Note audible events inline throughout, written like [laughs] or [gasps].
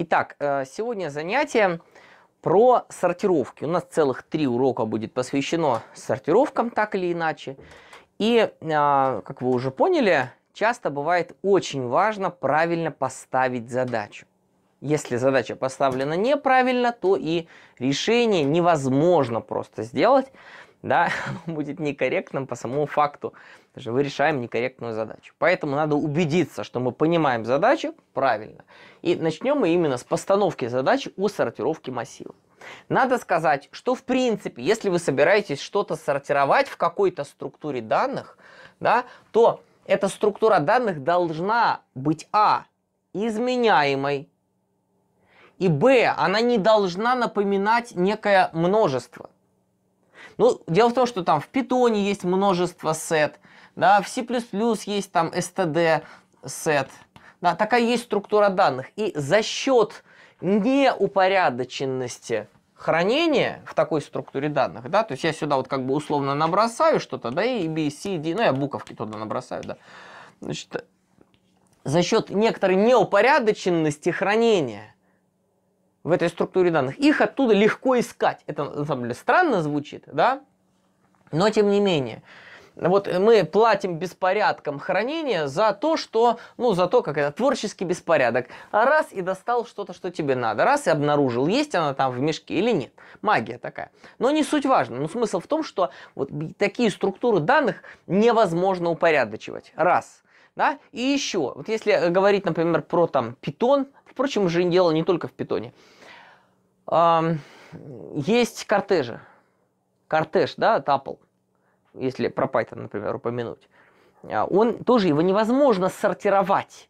Итак, э, сегодня занятие про сортировки. У нас целых три урока будет посвящено сортировкам, так или иначе. И, э, как вы уже поняли, часто бывает очень важно правильно поставить задачу. Если задача поставлена неправильно, то и решение невозможно просто сделать, да, [laughs] будет некорректным по самому факту же вы решаем некорректную задачу. Поэтому надо убедиться, что мы понимаем задачу правильно. И начнем мы именно с постановки задачи о сортировке массива. Надо сказать, что в принципе, если вы собираетесь что-то сортировать в какой-то структуре данных, да, то эта структура данных должна быть а. изменяемой, и б. она не должна напоминать некое множество. Ну, дело в том, что там в питоне есть множество сет – да, в C++ есть там std set. Да, такая есть структура данных. И за счет неупорядоченности хранения в такой структуре данных, да, то есть я сюда вот как бы условно набросаю что-то, да, и B, C, D, ну я буковки туда набросаю, да. Значит, за счет некоторой неупорядоченности хранения в этой структуре данных, их оттуда легко искать. Это, на самом деле, странно звучит, да, но тем не менее вот мы платим беспорядком хранения за то, что, ну, за то, как это, творческий беспорядок. раз и достал что-то, что тебе надо, раз и обнаружил, есть она там в мешке или нет. Магия такая. Но не суть важна. Но смысл в том, что вот такие структуры данных невозможно упорядочивать. Раз. Да? И еще, вот если говорить, например, про там питон, впрочем, уже дело не только в питоне. Есть кортежи. Кортеж, да, тапл если про Python, например, упомянуть, а, он тоже его невозможно сортировать.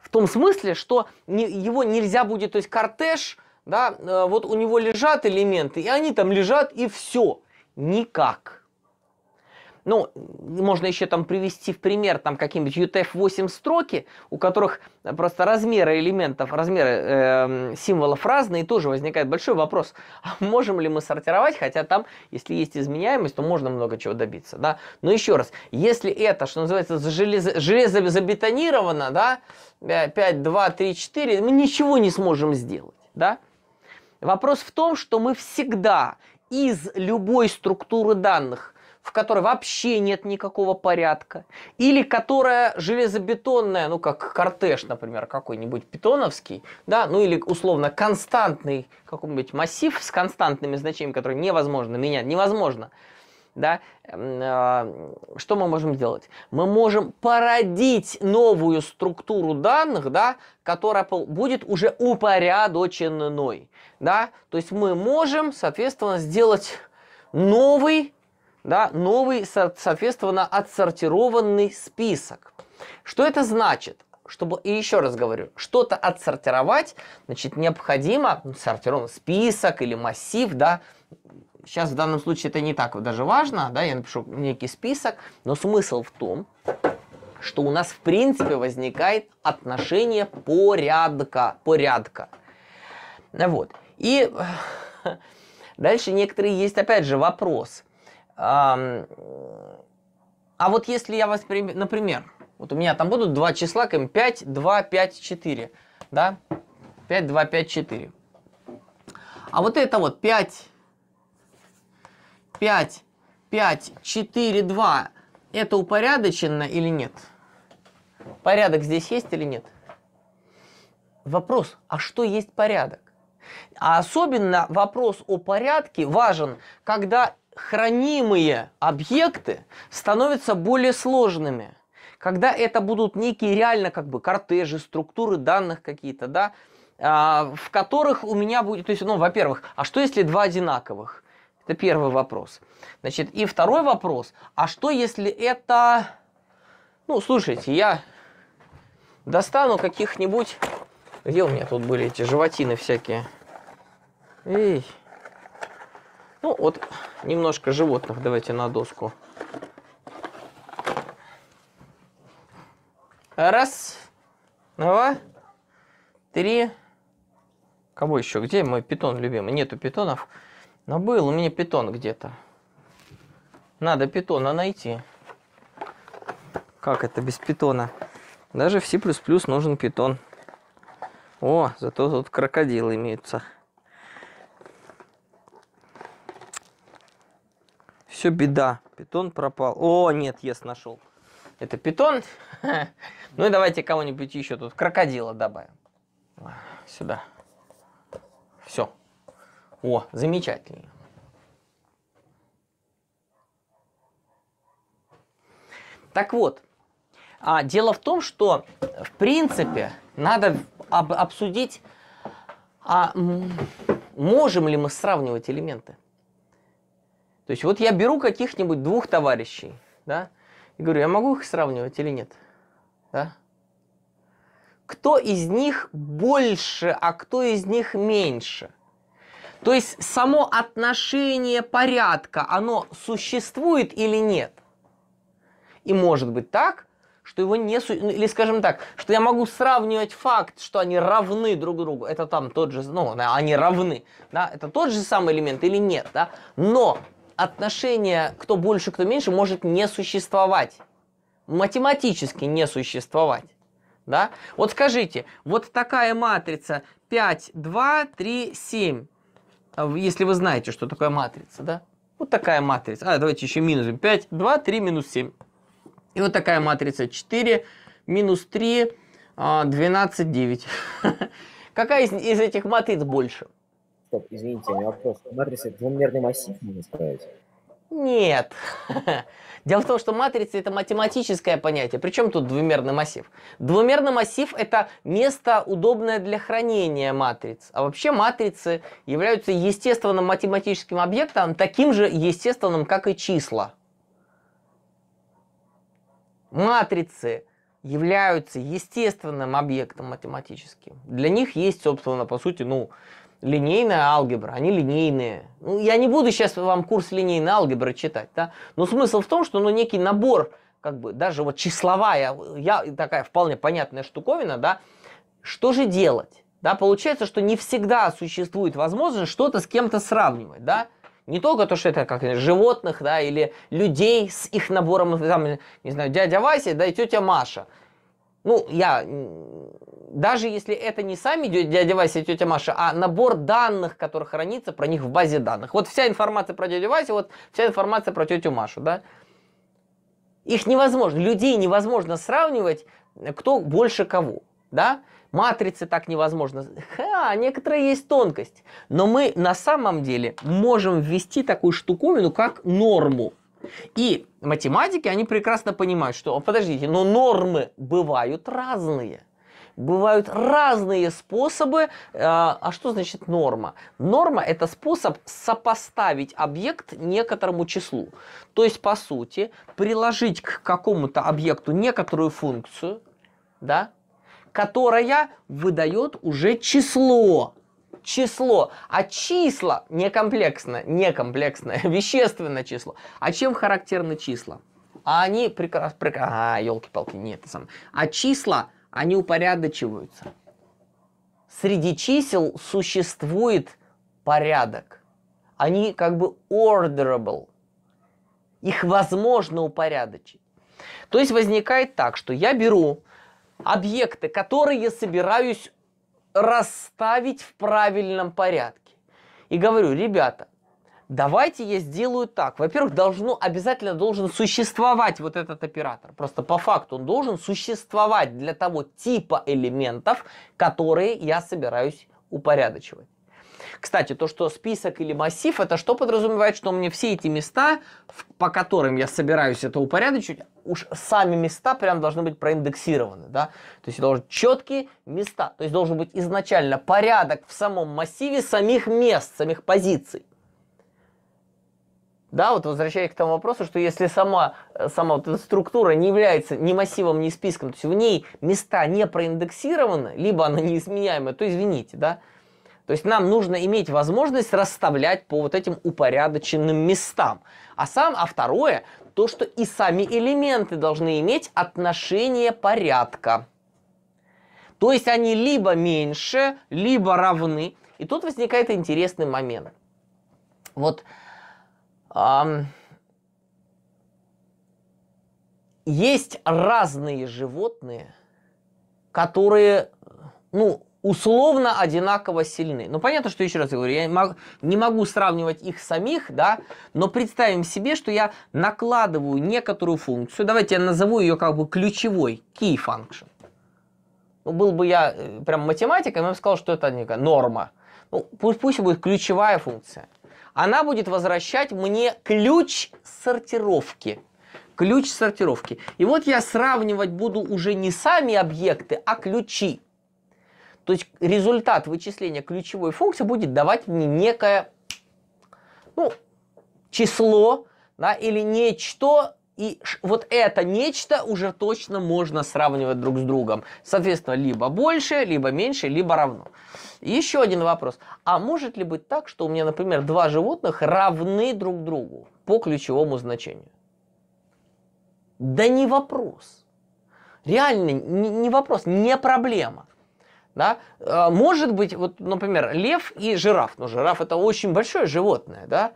В том смысле, что не, его нельзя будет, то есть кортеж, да, э, вот у него лежат элементы, и они там лежат, и все. Никак. Ну, можно еще там привести в пример там какие-нибудь UTF-8 строки, у которых просто размеры элементов, размеры э, эм, символов разные, и тоже возникает большой вопрос, [laughs] а можем ли мы сортировать, хотя там, если есть изменяемость, то можно много чего добиться, да. Но еще раз, если это, что называется, железо, железо забетонировано, да, 5, 2, 3, 4, мы ничего не сможем сделать, да. Вопрос в том, что мы всегда из любой структуры данных в которой вообще нет никакого порядка, или которая железобетонная, ну как кортеж, например, какой-нибудь питоновский, да, ну или условно константный какой-нибудь массив с константными значениями, которые невозможно менять, невозможно, да, а, что мы можем сделать? Мы можем породить новую структуру данных, да, которая будет уже упорядоченной, да, то есть мы можем, соответственно, сделать новый да, новый, соответственно, отсортированный список. Что это значит? чтобы, и еще раз говорю, что-то отсортировать, значит, необходимо, ну, сортирован список или массив, да, сейчас в данном случае это не так даже важно, да, я напишу некий список, но смысл в том, что у нас в принципе возникает отношение порядка, порядка. Вот. И э, [laughs] дальше некоторые есть, опять же, вопрос – а вот если я восприм... Например, вот у меня там будут два числа, 5, 2, 5, 4. Да? 5, 2, 5, 4. А вот это вот 5, 5, 5, 4, 2. Это упорядочено или нет? Порядок здесь есть или нет? Вопрос, а что есть порядок? А особенно вопрос о порядке важен, когда хранимые объекты становятся более сложными. Когда это будут некие реально как бы кортежи, структуры данных какие-то, да, а, в которых у меня будет, то есть, ну, во-первых, а что если два одинаковых? Это первый вопрос. Значит, и второй вопрос, а что если это, ну, слушайте, я достану каких-нибудь, где у меня тут были эти животины всякие? Эй, ну, вот немножко животных давайте на доску. Раз, два, три. Кого еще? Где мой питон любимый? Нету питонов. Но был у меня питон где-то. Надо питона найти. Как это без питона? Даже в C++ нужен питон. О, зато тут крокодилы имеются. Все беда. Питон пропал. О, нет, ес нашел. Это питон. [laughs] Ну и давайте кого-нибудь еще тут. Крокодила добавим. Сюда. Все. О, замечательно. Так вот, а, дело в том, что, в принципе, надо об обсудить, а, можем ли мы сравнивать элементы. То есть вот я беру каких-нибудь двух товарищей, да, и говорю, я могу их сравнивать или нет? Да? Кто из них больше, а кто из них меньше? То есть само отношение порядка, оно существует или нет? И может быть так, что его не... Су... Ну, или, скажем так, что я могу сравнивать факт, что они равны друг другу. Это там тот же... Ну, они равны. Да? Это тот же самый элемент или нет, да? Но отношение кто больше, кто меньше может не существовать. Математически не существовать. Да? Вот скажите, вот такая матрица 5, 2, 3, 7. Если вы знаете, что такое матрица, да? Вот такая матрица. А, давайте еще минус. 5, 2, 3, минус 7. И вот такая матрица 4, минус 3, 12, 9. Какая из, из этих матриц больше? Стоп, извините, у меня вопрос. Матрица двумерный массив можно сказать? Нет. [laughs] Дело в том, что матрица это математическое понятие. Причем тут двумерный массив? Двумерный массив это место, удобное для хранения матриц. А вообще матрицы являются естественным математическим объектом, таким же естественным, как и числа. Матрицы являются естественным объектом математическим. Для них есть, собственно, по сути, ну, линейная алгебра, они линейные. Ну, я не буду сейчас вам курс линейной алгебры читать, да? но смысл в том, что ну, некий набор, как бы даже вот числовая, я, такая вполне понятная штуковина, да, что же делать? Да, получается, что не всегда существует возможность что-то с кем-то сравнивать, да? Не только то, что это как животных, да, или людей с их набором, там, не знаю, дядя Вася, да, и тетя Маша – ну, я, даже если это не сами дядя Вася и тетя Маша, а набор данных, который хранится про них в базе данных. Вот вся информация про дядю Васю, вот вся информация про тетю Машу, да. Их невозможно, людей невозможно сравнивать, кто больше кого, да. Матрицы так невозможно. Ха, некоторая есть тонкость. Но мы на самом деле можем ввести такую штуковину, как норму. И математики, они прекрасно понимают, что, подождите, но нормы бывают разные. Бывают разные способы. А, а что значит норма? Норма – это способ сопоставить объект некоторому числу. То есть, по сути, приложить к какому-то объекту некоторую функцию, да, которая выдает уже число число, а числа не комплексное, не комплексное, [laughs] вещественное число. А чем характерны числа? А они прекрасно, прекра... а, елки-палки, нет, сам. А числа, они упорядочиваются. Среди чисел существует порядок. Они как бы orderable. Их возможно упорядочить. То есть возникает так, что я беру объекты, которые я собираюсь расставить в правильном порядке. И говорю, ребята, давайте я сделаю так. Во-первых, должно, обязательно должен существовать вот этот оператор. Просто по факту он должен существовать для того типа элементов, которые я собираюсь упорядочивать. Кстати, то, что список или массив, это что подразумевает, что мне все эти места, по которым я собираюсь это упорядочить, уж сами места прям должны быть проиндексированы, да? То есть должен четкие места, то есть должен быть изначально порядок в самом массиве самих мест, самих позиций. Да, вот возвращаясь к тому вопросу, что если сама, э, сама вот эта структура не является ни массивом, ни списком, то есть в ней места не проиндексированы, либо она неизменяемая, то извините, да, то есть нам нужно иметь возможность расставлять по вот этим упорядоченным местам. А сам, а второе, то, что и сами элементы должны иметь отношение порядка. То есть они либо меньше, либо равны. И тут возникает интересный момент. Вот эм, есть разные животные, которые, ну, условно одинаково сильны. Ну, понятно, что еще раз говорю, я не могу сравнивать их самих, да, но представим себе, что я накладываю некоторую функцию, давайте я назову ее как бы ключевой, key function. Ну, был бы я э, прям математиком, я бы сказал, что это некая норма. Ну, пусть, пусть будет ключевая функция. Она будет возвращать мне ключ сортировки. Ключ сортировки. И вот я сравнивать буду уже не сами объекты, а ключи. То есть результат вычисления ключевой функции будет давать мне некое ну, число да, или нечто, и вот это нечто уже точно можно сравнивать друг с другом. Соответственно, либо больше, либо меньше, либо равно. Еще один вопрос. А может ли быть так, что у меня, например, два животных равны друг другу по ключевому значению? Да не вопрос. Реально, не, не вопрос, не проблема. Да? А, может быть, вот, например, лев и жираф. Но ну, жираф это очень большое животное, да?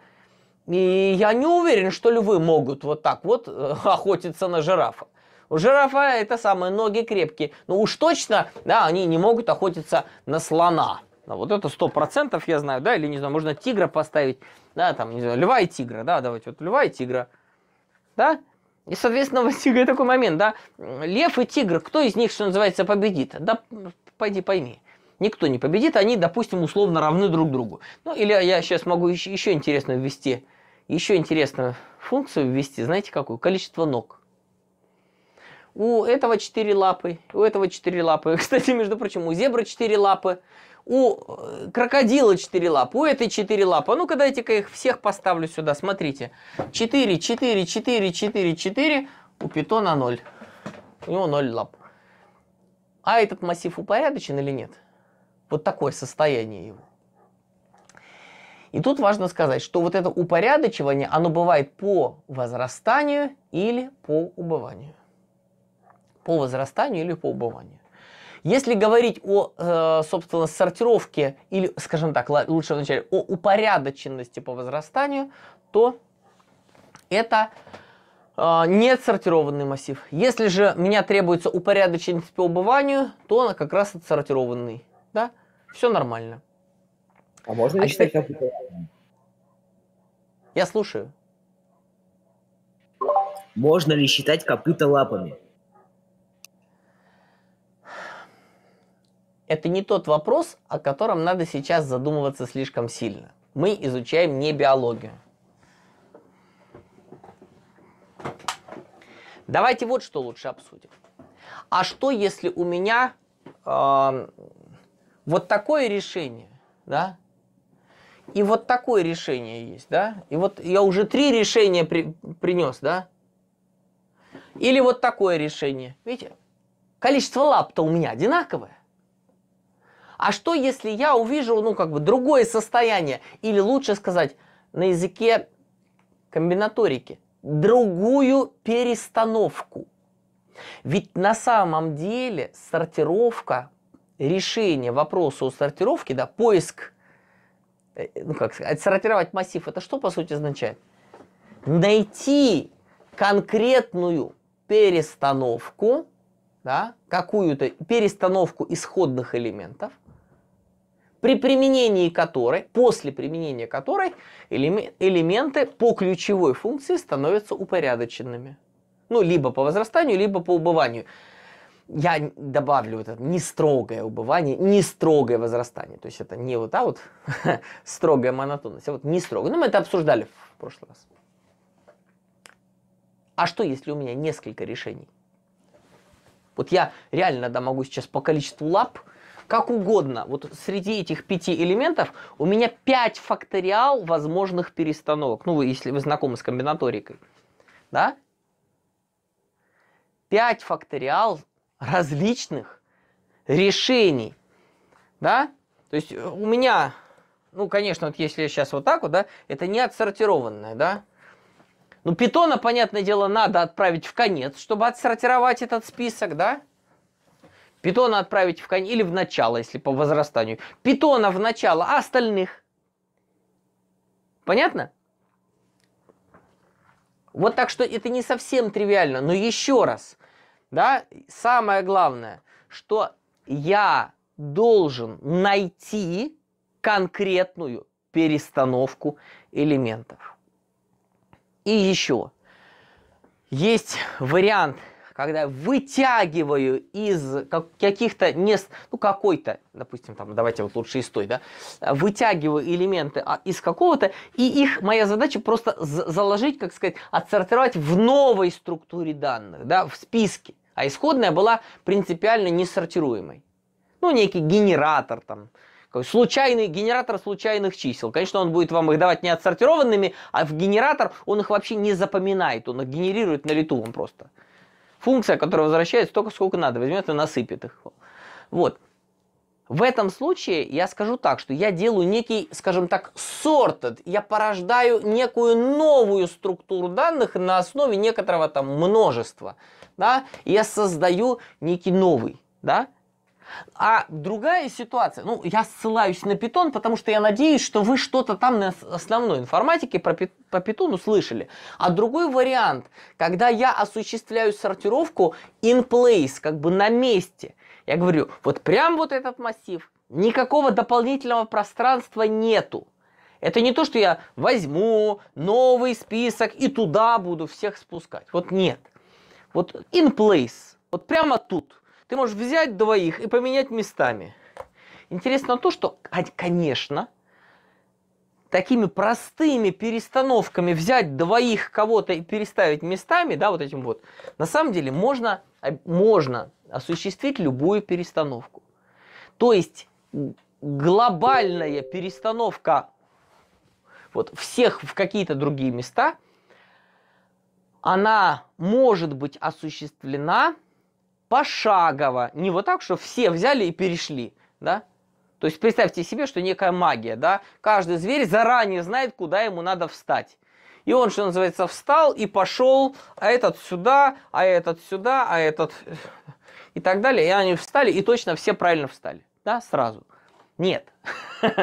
И я не уверен, что львы могут вот так вот э, [laughs] охотиться на жирафа. У жирафа это самые ноги крепкие. Но ну, уж точно, да, они не могут охотиться на слона. Ну, вот это сто процентов я знаю, да, или не знаю, можно тигра поставить, да, там, не знаю, льва и тигра, да, давайте вот льва и тигра, да, и, соответственно, [laughs] возникает такой момент, да, лев и тигр, кто из них, что называется, победит? Да, пойди пойми. Никто не победит, они, допустим, условно равны друг другу. Ну, или я сейчас могу еще, еще интересную ввести, еще интересную функцию ввести, знаете какую? Количество ног. У этого четыре лапы, у этого четыре лапы. [laughs] Кстати, между прочим, у зебры четыре лапы, у э, крокодила 4 лапы, у этой 4 лапы. А ну-ка дайте-ка их всех поставлю сюда, смотрите. 4, 4, 4, 4, 4, у питона 0. У него 0 лап. А этот массив упорядочен или нет? Вот такое состояние его. И тут важно сказать, что вот это упорядочивание, оно бывает по возрастанию или по убыванию. По возрастанию или по убыванию. Если говорить о, э, собственно, сортировке, или, скажем так, лучше вначале, о упорядоченности по возрастанию, то это не э, неотсортированный массив. Если же меня требуется упорядоченность по убыванию, то она как раз отсортированный. Да? Все нормально. А можно а считать теперь... Как... Я слушаю. Можно ли считать копыта лапами? Это не тот вопрос, о котором надо сейчас задумываться слишком сильно. Мы изучаем не биологию. Давайте вот что лучше обсудим. А что, если у меня э, вот такое решение, да? И вот такое решение есть, да? И вот я уже три решения при, принес, да? Или вот такое решение. Видите, количество лап-то у меня одинаковое. А что, если я увижу, ну, как бы, другое состояние? Или лучше сказать, на языке комбинаторики, другую перестановку. Ведь на самом деле сортировка, решение вопроса о сортировке, да, поиск, э, ну как сказать, сортировать массив, это что по сути означает? Найти конкретную перестановку, да, какую-то перестановку исходных элементов, при применении которой, после применения которой, элементы по ключевой функции становятся упорядоченными. Ну, либо по возрастанию, либо по убыванию. Я добавлю это не строгое убывание, не строгое возрастание. То есть это не вот а вот [laughs] строгая монотонность, а вот не строгая. Ну, мы это обсуждали в прошлый раз. А что, если у меня несколько решений? Вот я реально да, могу сейчас по количеству лап – как угодно. Вот среди этих пяти элементов у меня пять факториал возможных перестановок. Ну, вы, если вы знакомы с комбинаторикой. Да? Пять факториал различных решений. Да? То есть у меня, ну, конечно, вот если я сейчас вот так вот, да, это не отсортированное, да, ну, питона, понятное дело, надо отправить в конец, чтобы отсортировать этот список, да? Питона отправить в конец или в начало, если по возрастанию. Питона в начало, а остальных? Понятно? Вот так что это не совсем тривиально. Но еще раз, да, самое главное, что я должен найти конкретную перестановку элементов. И еще, есть вариант когда я вытягиваю из каких-то не, ну какой-то, допустим, там, давайте вот лучше из той, да, вытягиваю элементы а, из какого-то, и их моя задача просто заложить, как сказать, отсортировать в новой структуре данных, да, в списке. А исходная была принципиально несортируемой. Ну, некий генератор там, случайный генератор случайных чисел. Конечно, он будет вам их давать не отсортированными, а в генератор он их вообще не запоминает, он их генерирует на лету вам просто функция, которая возвращает столько, сколько надо, возьмет и насыпет их. Вот. В этом случае я скажу так, что я делаю некий, скажем так, sorted, я порождаю некую новую структуру данных на основе некоторого там множества, да, и я создаю некий новый, да, а другая ситуация, ну, я ссылаюсь на питон, потому что я надеюсь, что вы что-то там на основной информатике про, пи по питону слышали. А другой вариант, когда я осуществляю сортировку in place, как бы на месте. Я говорю, вот прям вот этот массив, никакого дополнительного пространства нету. Это не то, что я возьму новый список и туда буду всех спускать. Вот нет. Вот in place, вот прямо тут – ты можешь взять двоих и поменять местами. Интересно то, что, конечно, такими простыми перестановками взять двоих кого-то и переставить местами, да, вот этим вот, на самом деле можно, а, можно осуществить любую перестановку. То есть глобальная перестановка вот всех в какие-то другие места, она может быть осуществлена пошагово, не вот так, что все взяли и перешли, да? То есть представьте себе, что некая магия, да? Каждый зверь заранее знает, куда ему надо встать. И он, что называется, встал и пошел, а этот сюда, а этот сюда, а этот и так далее. И они встали, и точно все правильно встали, да, сразу. Нет, [laughs]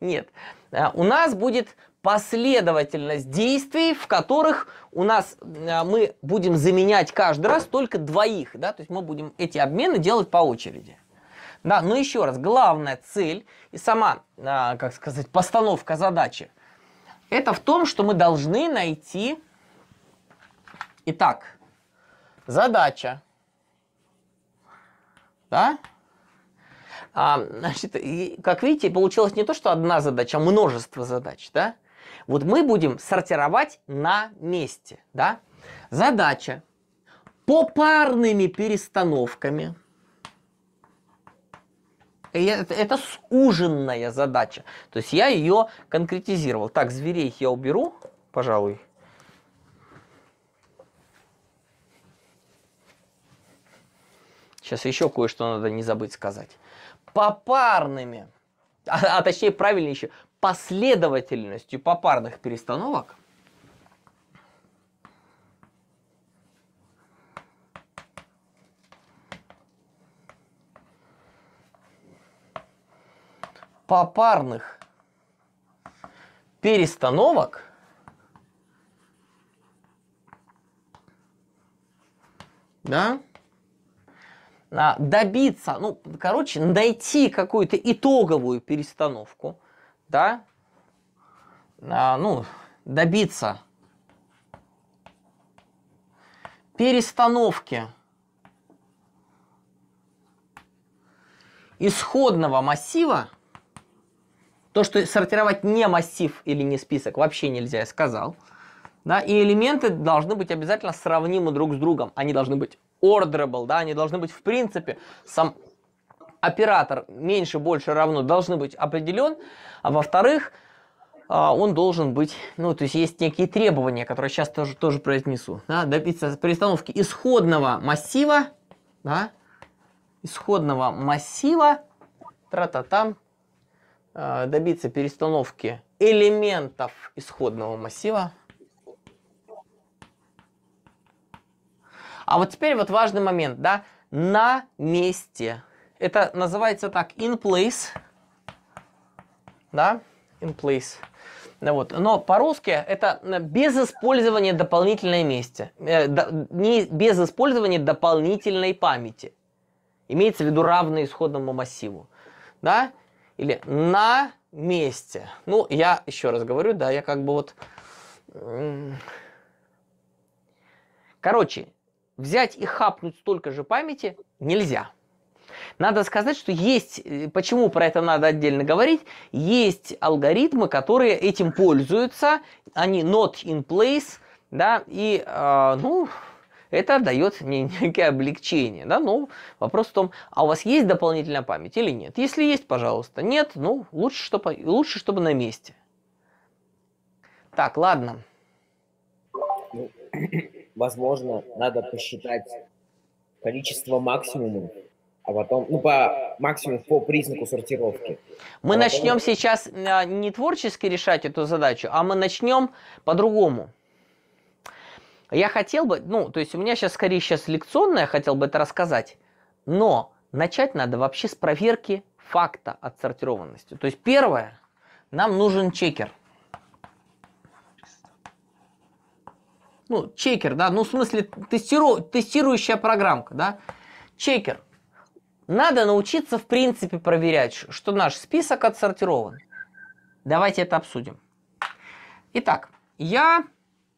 нет. А, у нас будет последовательность действий, в которых у нас э, мы будем заменять каждый раз только двоих, да, то есть мы будем эти обмены делать по очереди. Да, но еще раз, главная цель и сама, э, как сказать, постановка задачи, это в том, что мы должны найти, итак, задача, да, а, значит, и, как видите, получилось не то, что одна задача, а множество задач, да, вот мы будем сортировать на месте, да? Задача попарными перестановками. Это, это суженная задача. То есть я ее конкретизировал. Так, зверей я уберу, пожалуй. Сейчас еще кое-что надо не забыть сказать. Попарными, а, а точнее правильнее еще, последовательностью попарных перестановок попарных перестановок да, а, добиться, ну, короче, найти какую-то итоговую перестановку, да, а, ну, добиться перестановки исходного массива, то, что сортировать не массив или не список, вообще нельзя, я сказал. Да, и элементы должны быть обязательно сравнимы друг с другом. Они должны быть orderable, да, они должны быть в принципе сам оператор меньше, больше, равно должны быть определен, а во-вторых, а, он должен быть, ну, то есть есть некие требования, которые сейчас тоже, тоже произнесу, да, добиться перестановки исходного массива, да, исходного массива, тра-та-там, а, добиться перестановки элементов исходного массива. А вот теперь вот важный момент, да, на месте. Это называется так, in place. Да, in place. Ну вот. Но по-русски это без использования дополнительной месте, э, до, не, без использования дополнительной памяти. Имеется в виду равный исходному массиву. Да? Или на месте. Ну, я еще раз говорю, да, я как бы вот... Короче, взять и хапнуть столько же памяти нельзя. Надо сказать, что есть, э, почему про это надо отдельно говорить, есть алгоритмы, которые этим пользуются, они not in place, да, и, э, ну, это дает мне некое облегчение, да, ну вопрос в том, а у вас есть дополнительная память или нет? Если есть, пожалуйста, нет, ну, лучше, чтобы, лучше, чтобы на месте. Так, ладно. Ну, [clears throat] возможно, надо посчитать количество максимумов а потом, ну, по максимум по признаку сортировки. Мы а начнем потом... сейчас э, не творчески решать эту задачу, а мы начнем по-другому. Я хотел бы, ну, то есть у меня сейчас скорее сейчас лекционное, хотел бы это рассказать, но начать надо вообще с проверки факта отсортированности. То есть первое, нам нужен чекер. Ну, чекер, да, ну, в смысле, тестиру... тестирующая программка, да. Чекер. Надо научиться в принципе проверять, что наш список отсортирован. Давайте это обсудим. Итак, я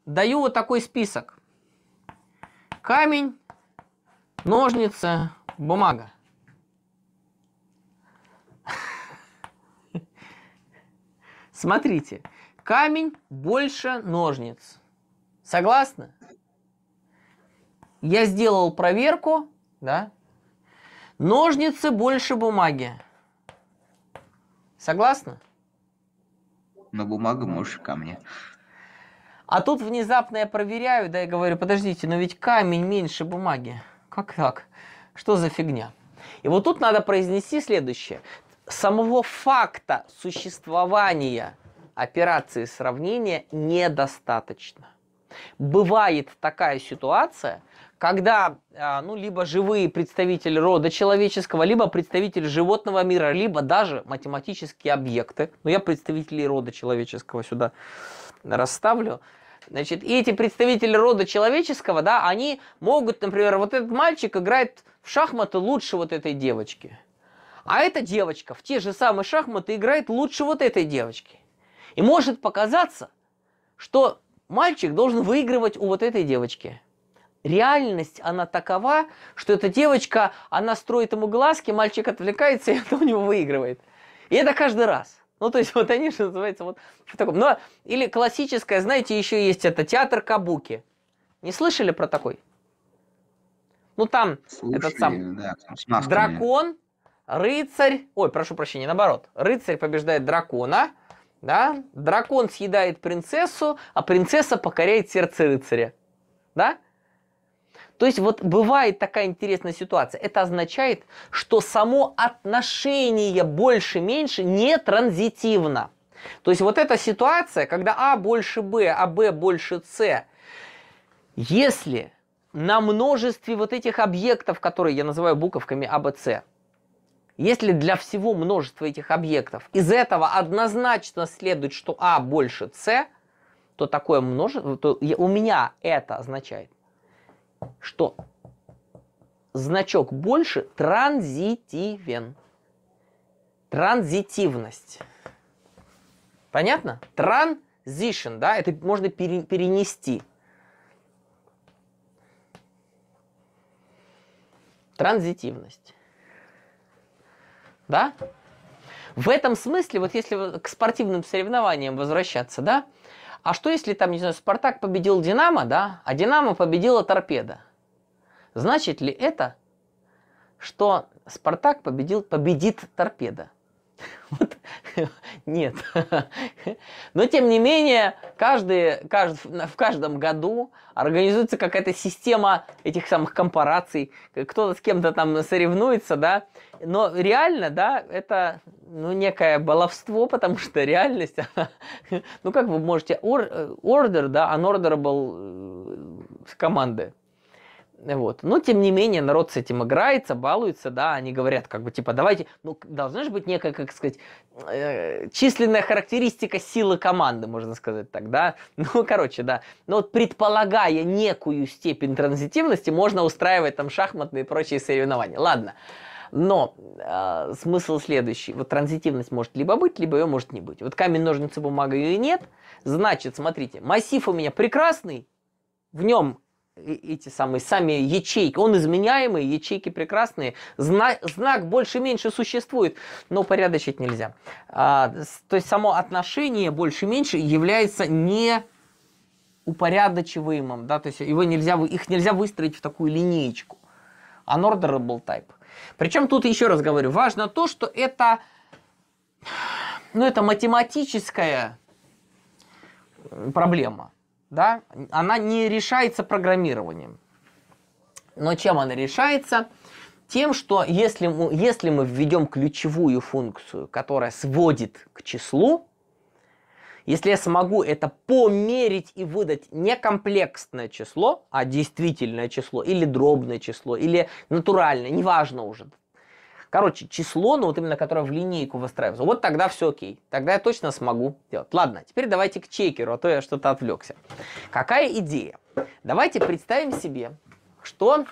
даю вот такой список. Камень, ножницы, бумага. [laughs] Смотрите, камень больше ножниц. Согласны? Я сделал проверку, да? Ножницы больше бумаги. Согласна? Но бумага можешь ко А тут внезапно я проверяю, да, я говорю, подождите, но ведь камень меньше бумаги. Как так? Что за фигня? И вот тут надо произнести следующее. Самого факта существования операции сравнения недостаточно. Бывает такая ситуация – когда, а, ну, либо живые представители рода человеческого, либо представители животного мира, либо даже математические объекты, ну, я представителей рода человеческого сюда расставлю, Значит, и эти представители рода человеческого, да, они могут, например, вот этот мальчик играет в шахматы лучше вот этой девочки. А эта девочка в те же самые шахматы играет лучше вот этой девочки. И может показаться, что мальчик должен выигрывать у вот этой девочки реальность, она такова, что эта девочка, она строит ему глазки, мальчик отвлекается, [laughs] и это у него выигрывает. И это каждый раз. Ну, то есть, вот они, что называется, вот в таком. Но, или классическое, знаете, еще есть это театр Кабуки. Не слышали про такой? Ну, там Слушали, этот сам да, дракон, рыцарь, ой, прошу прощения, наоборот, рыцарь побеждает дракона, да, дракон съедает принцессу, а принцесса покоряет сердце рыцаря, да? То есть вот бывает такая интересная ситуация. Это означает, что само отношение больше-меньше не транзитивно. То есть вот эта ситуация, когда А больше Б, а Б больше С, если на множестве вот этих объектов, которые я называю буковками А, Б, С, если для всего множества этих объектов из этого однозначно следует, что А больше С, то такое множество, то у меня это означает, что значок больше транзитивен. Транзитивность. Понятно? Транзишн, да, это можно пере, перенести. Транзитивность. Да? В этом смысле, вот если к спортивным соревнованиям возвращаться, да, а что если там, не знаю, Спартак победил Динамо, да, а Динамо победила Торпеда? Значит ли это, что Спартак победил, победит Торпеда? [laughs] Вот. Нет. [laughs] Но тем не менее, каждый, каждый, в каждом году организуется какая-то система этих самых компараций. Кто-то с кем-то там соревнуется, да, но реально, да, это ну, некое баловство, потому что реальность, [laughs] она, ну как вы можете, or, order, э, да, unorderable а э, команды. Вот. Но, тем не менее, народ с этим играется, балуется, да, они говорят, как бы, типа, давайте, ну, должна же быть некая, как сказать, э, численная характеристика силы команды, можно сказать так, да. [laughs] Ну, короче, да. Но вот предполагая некую степень транзитивности, можно устраивать там шахматные и прочие соревнования. Ладно. Но э, смысл следующий. Вот транзитивность может либо быть, либо ее может не быть. Вот камень, ножницы, бумага ее нет. Значит, смотрите, массив у меня прекрасный. В нем эти самые сами ячейки, он изменяемый, ячейки прекрасные, знак, знак больше-меньше существует, но порядочить нельзя. А, то есть само отношение больше-меньше является не упорядочиваемым, да, то есть его нельзя, их нельзя выстроить в такую линеечку. Unorderable type – причем тут, еще раз говорю, важно то, что это, ну, это математическая э, проблема. Да? Она не решается программированием. Но чем она решается? Тем, что если мы, если мы введем ключевую функцию, которая сводит к числу, если я смогу это померить и выдать не комплексное число, а действительное число, или дробное число, или натуральное, неважно уже. Короче, число, но ну, вот именно которое в линейку выстраивается. Вот тогда все окей. Тогда я точно смогу делать. Ладно, теперь давайте к чекеру, а то я что-то отвлекся. Какая идея? Давайте представим себе, что...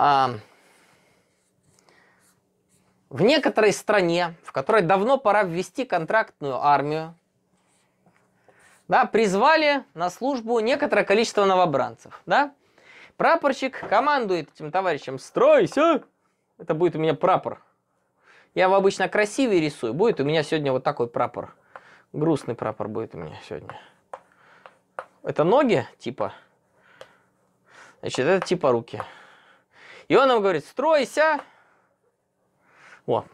А, в некоторой стране, в которой давно пора ввести контрактную армию, да, призвали на службу некоторое количество новобранцев. Да? Прапорщик командует этим товарищем: «Стройся!» Это будет у меня прапор. Я его обычно красивее рисую. Будет у меня сегодня вот такой прапор. Грустный прапор будет у меня сегодня. Это ноги, типа. Значит, это типа руки. И он нам говорит «Стройся!» О.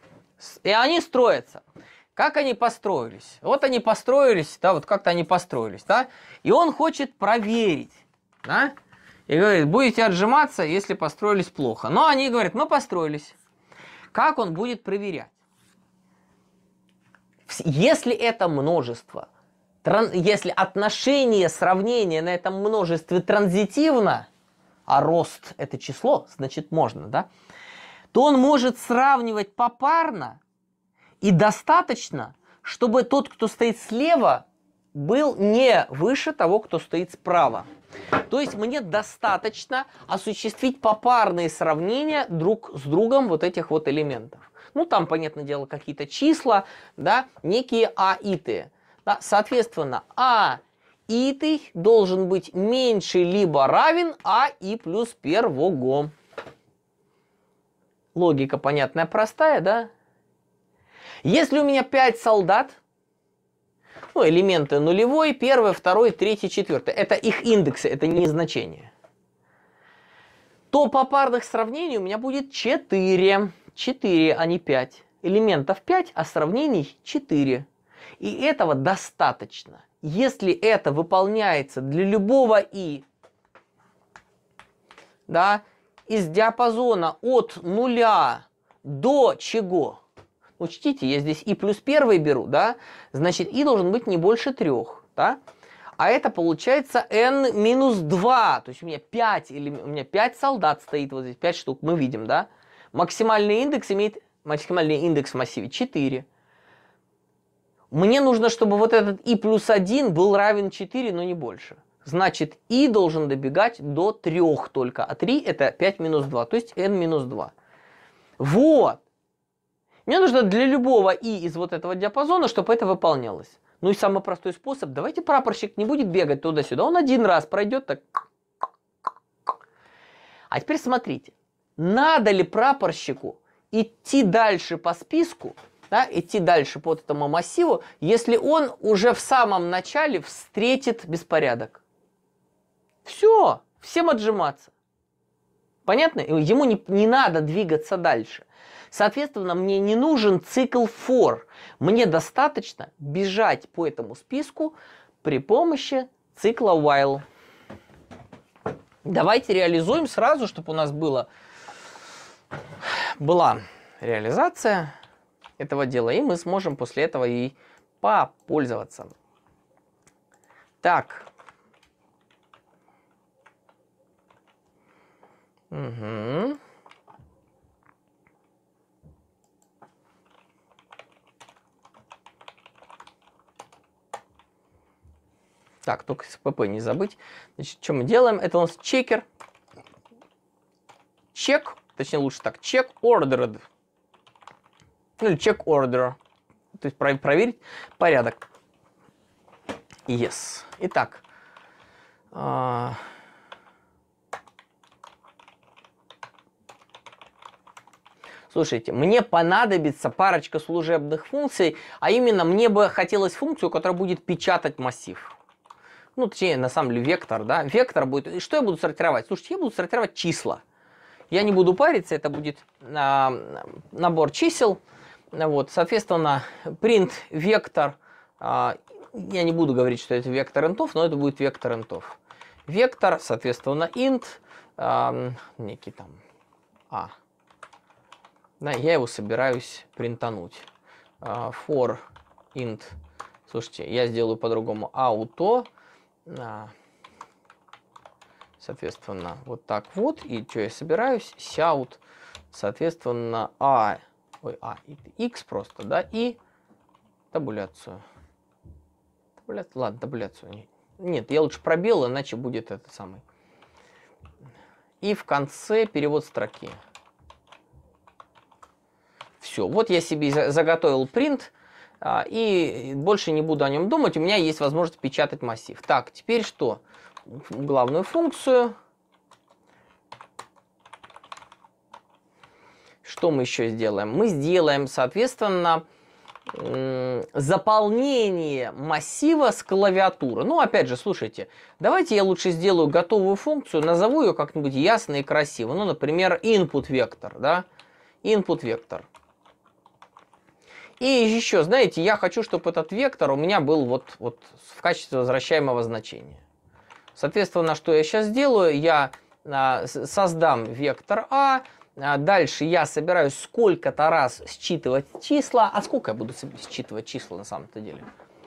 И они строятся. Как они построились? Вот они построились, да, вот как-то они построились, да? И он хочет проверить, да? И говорит, будете отжиматься, если построились плохо. Но они говорят, мы «Ну, построились. Как он будет проверять? Если это множество, если отношение, сравнение на этом множестве транзитивно, а рост это число, значит можно, да? то он может сравнивать попарно и достаточно, чтобы тот, кто стоит слева, был не выше того, кто стоит справа. То есть мне достаточно осуществить попарные сравнения друг с другом вот этих вот элементов. Ну, там, понятное дело, какие-то числа, да, некие аиты. Да, соответственно, а итый должен быть меньше либо равен а и плюс первого логика понятная, простая, да? Если у меня 5 солдат, ну, элементы нулевой, первый, второй, третий, четвертый. Это их индексы, это не значение. То по парных сравнений у меня будет 4. 4, а не 5. Элементов 5, а сравнений 4. И этого достаточно. Если это выполняется для любого и, да, из диапазона от нуля до чего? Ну, учтите, я здесь и плюс первый беру, да? Значит, и должен быть не больше трех, да? А это получается n минус 2. То есть у меня 5, или у меня 5 солдат стоит вот здесь, 5 штук, мы видим, да? Максимальный индекс имеет, максимальный индекс в массиве 4. Мне нужно, чтобы вот этот и плюс 1 был равен 4, но не больше значит и должен добегать до 3 только. А 3 это 5 минус 2, то есть n минус 2. Вот. Мне нужно для любого и из вот этого диапазона, чтобы это выполнялось. Ну и самый простой способ, давайте прапорщик не будет бегать туда-сюда, он один раз пройдет так. А теперь смотрите, надо ли прапорщику идти дальше по списку, да, идти дальше по этому массиву, если он уже в самом начале встретит беспорядок. Все, всем отжиматься. Понятно? Ему не, не надо двигаться дальше. Соответственно, мне не нужен цикл фор. Мне достаточно бежать по этому списку при помощи цикла while. Давайте реализуем сразу, чтобы у нас было, была реализация этого дела, и мы сможем после этого и попользоваться. Так, Угу. Так, только с ПП не забыть. Значит, что мы делаем? Это у нас чекер. Чек, точнее лучше так, чек ordered. Ну или чек order. То есть про проверить порядок. Yes. Итак, а, слушайте, мне понадобится парочка служебных функций, а именно мне бы хотелось функцию, которая будет печатать массив. Ну, точнее, на самом деле, вектор, да, вектор будет. И что я буду сортировать? Слушайте, я буду сортировать числа. Я не буду париться, это будет а, набор чисел. Вот, соответственно, print вектор, а, я не буду говорить, что это вектор интов, но это будет вектор интов. Вектор, соответственно, int, а, некий там, а, да, я его собираюсь принтануть. А, for int. Слушайте, я сделаю по-другому auto. А, соответственно, вот так вот. И что я собираюсь? Shout. Соответственно, a. А, ой, а, x просто, да, и табуляцию. Табуляцию, ладно, табуляцию. Нет, я лучше пробел, иначе будет этот самый. И в конце перевод строки все. Вот я себе заготовил принт, а, и больше не буду о нем думать, у меня есть возможность печатать массив. Так, теперь что? Главную функцию. Что мы еще сделаем? Мы сделаем, соответственно, заполнение массива с клавиатуры. Ну, опять же, слушайте, давайте я лучше сделаю готовую функцию, назову ее как-нибудь ясно и красиво. Ну, например, input вектор, да? Input вектор. И еще, знаете, я хочу, чтобы этот вектор у меня был вот, вот в качестве возвращаемого значения. Соответственно, что я сейчас делаю? Я а, создам вектор А, а дальше я собираюсь сколько-то раз считывать числа. А сколько я буду считывать числа на самом-то деле?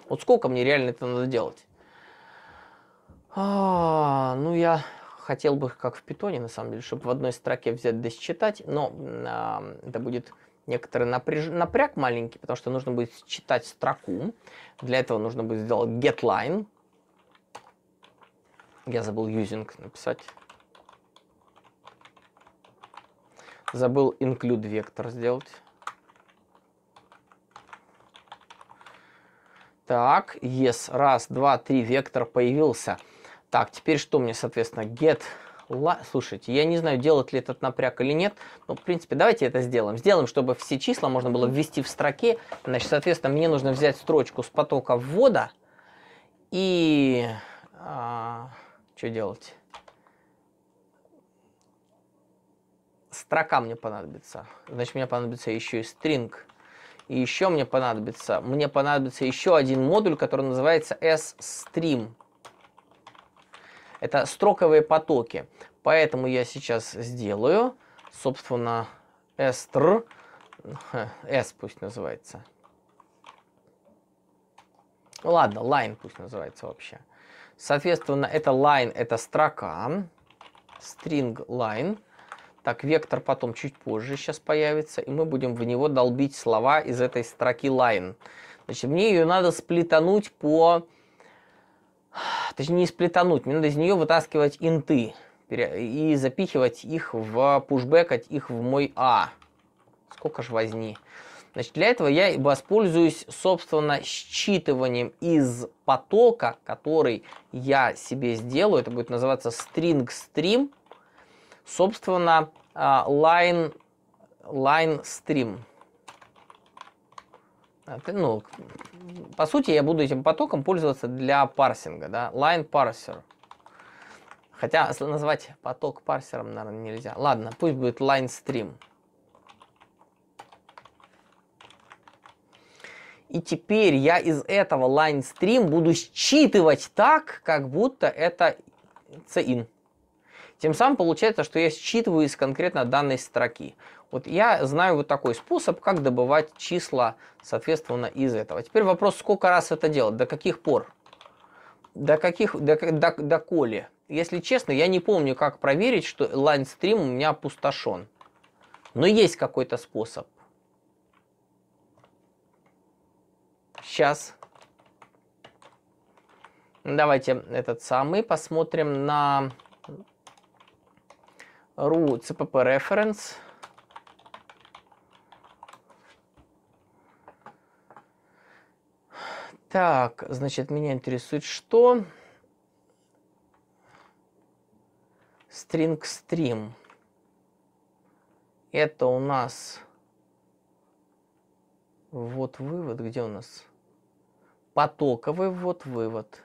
Вот сколько мне реально это надо делать? А, ну, я хотел бы, как в питоне, на самом деле, чтобы в одной строке взять досчитать, но а, это будет некоторый напряж... напряг маленький, потому что нужно будет читать строку. Для этого нужно будет сделать getLine. Я забыл using написать. Забыл include вектор сделать. Так, yes, раз, два, три, вектор появился. Так, теперь что мне, соответственно, get Ла... Слушайте, я не знаю, делать ли этот напряг или нет, но, в принципе, давайте это сделаем. Сделаем, чтобы все числа можно было ввести в строке. Значит, соответственно, мне нужно взять строчку с потока ввода и... А, что делать? Строка мне понадобится. Значит, мне понадобится еще и string. И еще мне понадобится, мне понадобится еще один модуль, который называется sstream. stream это строковые потоки. Поэтому я сейчас сделаю, собственно, str, s э, пусть называется. Ладно, line пусть называется вообще. Соответственно, это line, это строка, string line. Так, вектор потом чуть позже сейчас появится, и мы будем в него долбить слова из этой строки line. Значит, мне ее надо сплетануть по точнее не сплетануть, мне надо из нее вытаскивать инты и запихивать их в пушбекать их в мой А. Сколько ж возни. Значит, для этого я воспользуюсь, собственно, считыванием из потока, который я себе сделаю. Это будет называться string stream. Собственно, а, line, line stream. А, ну, по сути, я буду этим потоком пользоваться для парсинга, да, line parser. Хотя назвать поток парсером, наверное, нельзя. Ладно, пусть будет line stream. И теперь я из этого line stream буду считывать так, как будто это cin. Тем самым получается, что я считываю из конкретно данной строки. Вот я знаю вот такой способ, как добывать числа, соответственно, из этого. Теперь вопрос, сколько раз это делать, до каких пор, до каких, до, до, до коли. Если честно, я не помню, как проверить, что LineStream у меня опустошен. Но есть какой-то способ. Сейчас. Давайте этот самый посмотрим на ru cpp reference. Так, значит, меня интересует, что string stream. Это у нас вот вывод, где у нас потоковый вот вывод.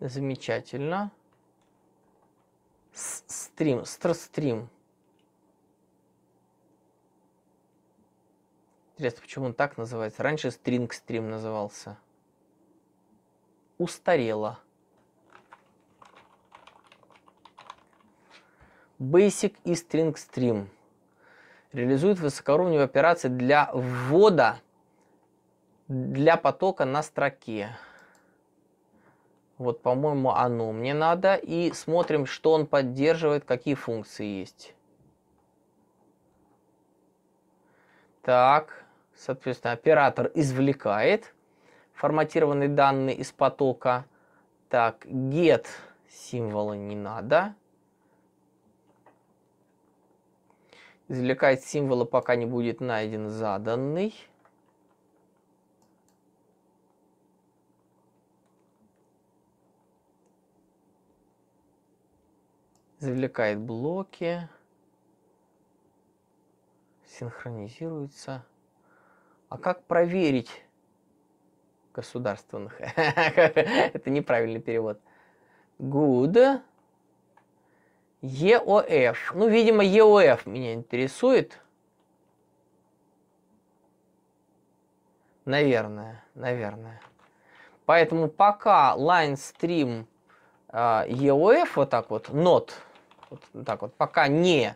Замечательно. С стрим, стрим. Интересно, почему он так называется? Раньше String Stream назывался. Устарело. Basic и String Stream реализует высокоуровневые операции для ввода для потока на строке. Вот, по-моему, оно мне надо. И смотрим, что он поддерживает, какие функции есть. Так. Соответственно, оператор извлекает форматированные данные из потока. Так, get символа не надо. Извлекает символа пока не будет найден заданный. Извлекает блоки. Синхронизируется. А как проверить государственных? [laughs] Это неправильный перевод. Good. EOF. Ну, видимо, EOF меня интересует. Наверное, наверное. Поэтому пока LineStream а, э, EOF вот так вот, not, вот так вот, пока не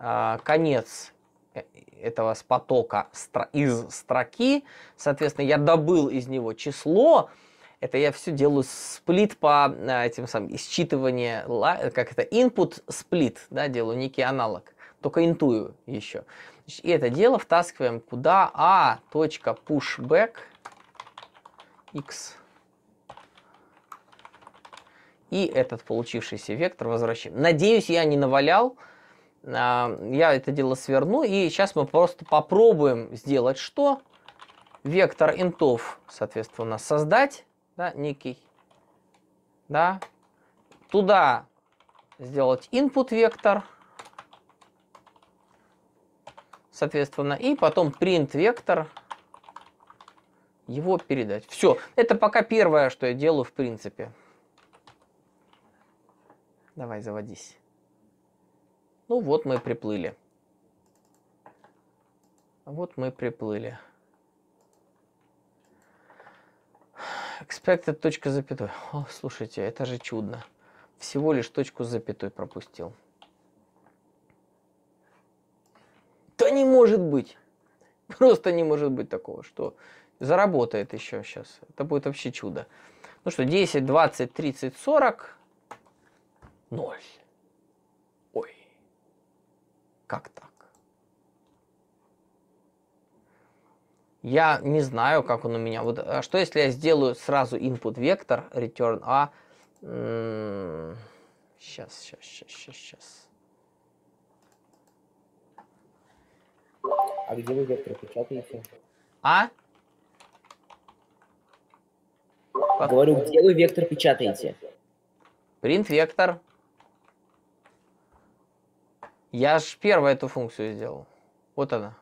а, конец этого с потока из строки. Соответственно, я добыл из него число. Это я все делаю сплит по э, этим самым исчитывание, как это, input сплит, да, делаю некий аналог, только интую еще. И это дело втаскиваем куда а точка pushback x. И этот получившийся вектор возвращаем. Надеюсь, я не навалял. А, я это дело сверну, и сейчас мы просто попробуем сделать что? Вектор интов, соответственно, создать, да, некий, да, туда сделать input вектор, соответственно, и потом print вектор, его передать. Все, это пока первое, что я делаю в принципе. Давай, заводись. Ну вот мы приплыли. Вот мы приплыли. Expected точка запятой. О, слушайте, это же чудно. Всего лишь точку с запятой пропустил. Да не может быть! Просто не может быть такого, что заработает еще сейчас. Это будет вообще чудо. Ну что, 10, 20, 30, 40, ноль. Как так? Я не знаю, как он у меня. Вот, а что если я сделаю сразу input вектор return a? Сейчас, сейчас, сейчас, сейчас, сейчас. А где вы вектор печатаете? А? Говорю, где вы вектор печатаете? Print вектор. Я ж первый эту функцию сделал. Вот она.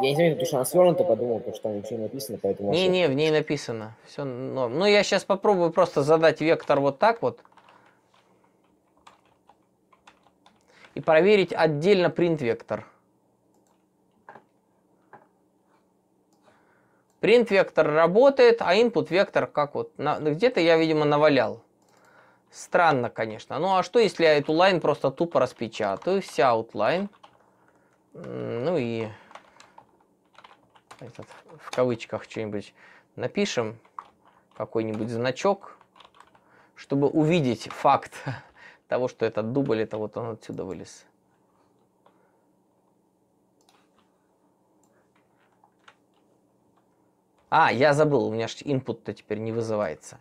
Я не заметил, потому что она свернута, подумал, потому что там ничего не написано, поэтому... Не-не, не, в ней написано. Все норм. Ну, я сейчас попробую просто задать вектор вот так вот. И проверить отдельно print-вектор. Print-вектор работает, а input-вектор как вот... На... Где-то я, видимо, навалял. Странно, конечно. Ну а что, если я эту лайн просто тупо распечатаю? Вся outline. Ну и этот, в кавычках что-нибудь напишем, какой-нибудь значок, чтобы увидеть факт [laughs] того, что этот дубль, это вот он отсюда вылез. А, я забыл, у меня же input-то теперь не вызывается.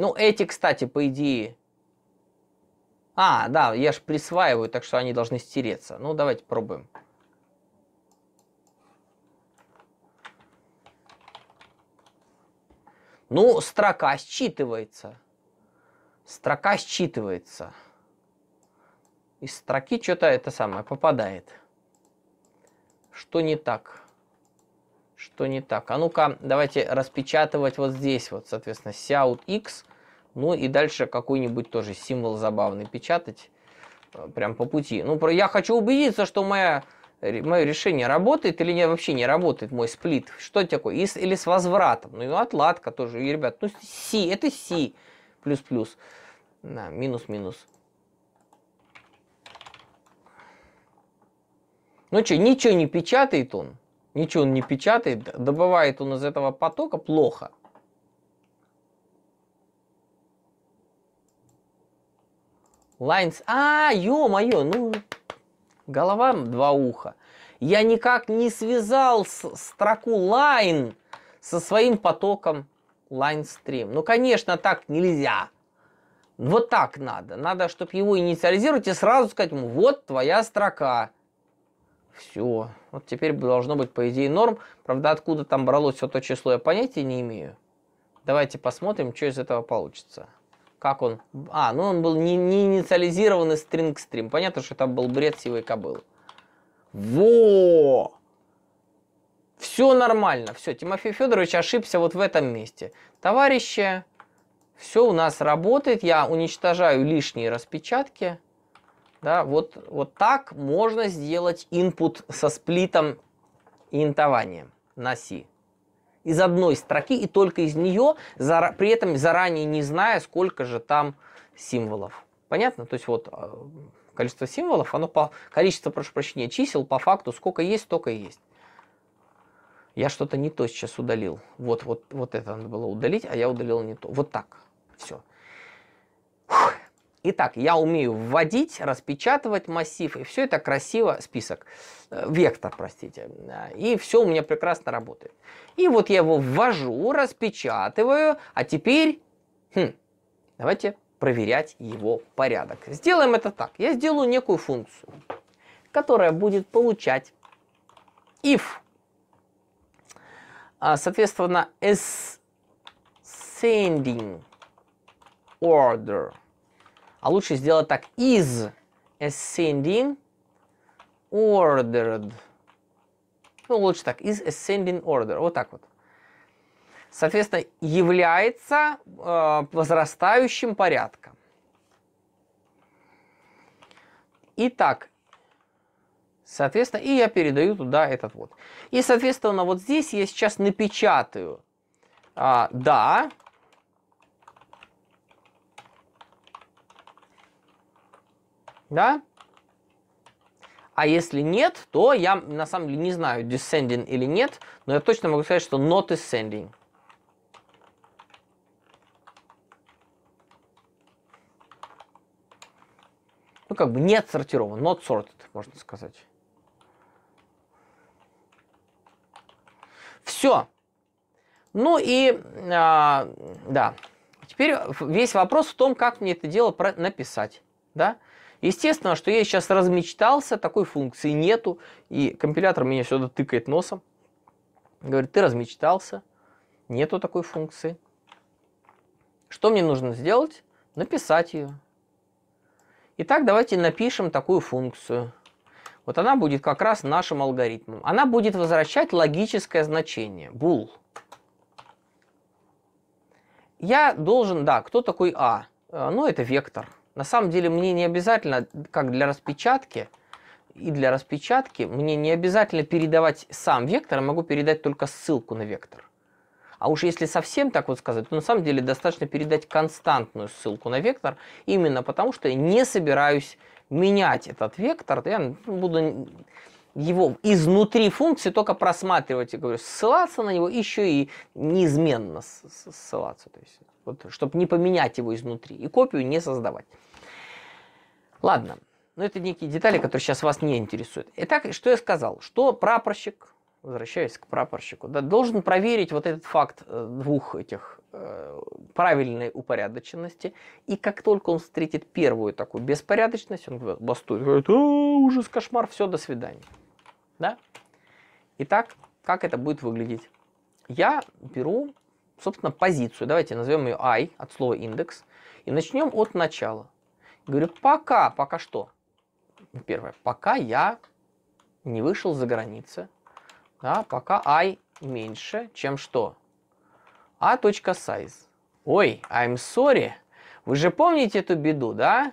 Ну, эти, кстати, по идее... А, да, я же присваиваю, так что они должны стереться. Ну, давайте пробуем. Ну, строка считывается. Строка считывается. Из строки что-то это самое попадает. Что не так? Что не так? А ну-ка, давайте распечатывать вот здесь вот, соответственно, Shout X. Ну и дальше какой-нибудь тоже символ забавный печатать. Э, прям по пути. Ну, я хочу убедиться, что моя, э, мое решение работает или не, вообще не работает мой сплит. Что такое? И, или с возвратом. Ну, и отладка тоже. И, ребят, ну, си это си Плюс-плюс. Да, минус-минус. Ну что, ничего не печатает он. Ничего он не печатает. Добывает он из этого потока плохо. Лайнс. А, ё-моё, ну, голова два уха. Я никак не связал строку лайн со своим потоком лайнстрим. Stream. Ну, конечно, так нельзя. Вот так надо. Надо, чтобы его инициализировать и сразу сказать ему, вот твоя строка. Все. Вот теперь должно быть, по идее, норм. Правда, откуда там бралось все то число, я понятия не имею. Давайте посмотрим, что из этого получится как он... А, ну он был не, не инициализированный стринг-стрим. Понятно, что там был бред сивой кобылы. Во! Все нормально, все. Тимофей Федорович ошибся вот в этом месте. Товарищи, все у нас работает, я уничтожаю лишние распечатки. Да, вот, вот так можно сделать input со сплитом и интованием на C из одной строки и только из нее, при этом заранее не зная, сколько же там символов. Понятно? То есть вот э, количество символов, оно по количество, прошу прощения, чисел по факту, сколько есть, столько и есть. Я что-то не то сейчас удалил. Вот, вот, вот это надо было удалить, а я удалил не то. Вот так. Все. Фух. Итак, я умею вводить, распечатывать массив, и все это красиво, список, э, вектор, простите, и все у меня прекрасно работает. И вот я его ввожу, распечатываю, а теперь, хм, давайте проверять его порядок. Сделаем это так, я сделаю некую функцию, которая будет получать if, а, соответственно, ascending order а лучше сделать так. Is ascending ordered. Ну, лучше так. Is ascending order. Вот так вот. Соответственно, является э, возрастающим порядком. Итак, соответственно, и я передаю туда этот вот. И, соответственно, вот здесь я сейчас напечатаю. А, да, да? А если нет, то я на самом деле не знаю, descending или нет, но я точно могу сказать, что not descending. Ну, как бы не отсортирован, not sorted, можно сказать. Все. Ну и, а, да. Теперь весь вопрос в том, как мне это дело написать, да? Да. Естественно, что я сейчас размечтался, такой функции нету, и компилятор меня сюда тыкает носом. Говорит, ты размечтался, нету такой функции. Что мне нужно сделать? Написать ее. Итак, давайте напишем такую функцию. Вот она будет как раз нашим алгоритмом. Она будет возвращать логическое значение, bool. Я должен, да, кто такой А? Э, ну, это вектор. На самом деле мне не обязательно, как для распечатки, и для распечатки мне не обязательно передавать сам вектор, я могу передать только ссылку на вектор. А уж если совсем так вот сказать, то на самом деле достаточно передать константную ссылку на вектор, именно потому что я не собираюсь менять этот вектор, я буду его изнутри функции только просматривать, и говорю, ссылаться на него еще и неизменно ссылаться. То есть вот, чтобы не поменять его изнутри и копию не создавать. Ладно, но ну, это некие детали, которые сейчас вас не интересуют. Итак, что я сказал? Что прапорщик, возвращаясь к прапорщику, да, должен проверить вот этот факт э, двух этих э, правильной упорядоченности. И как только он встретит первую такую беспорядочность, он бастует, говорит, а, ужас, кошмар, все, до свидания. Да? Итак, как это будет выглядеть? Я беру собственно, позицию. Давайте назовем ее I от слова индекс. И начнем от начала. Говорю, пока, пока что? Первое, пока я не вышел за границы, да, пока I меньше, чем что? A.size. А Ой, I'm sorry. Вы же помните эту беду, да?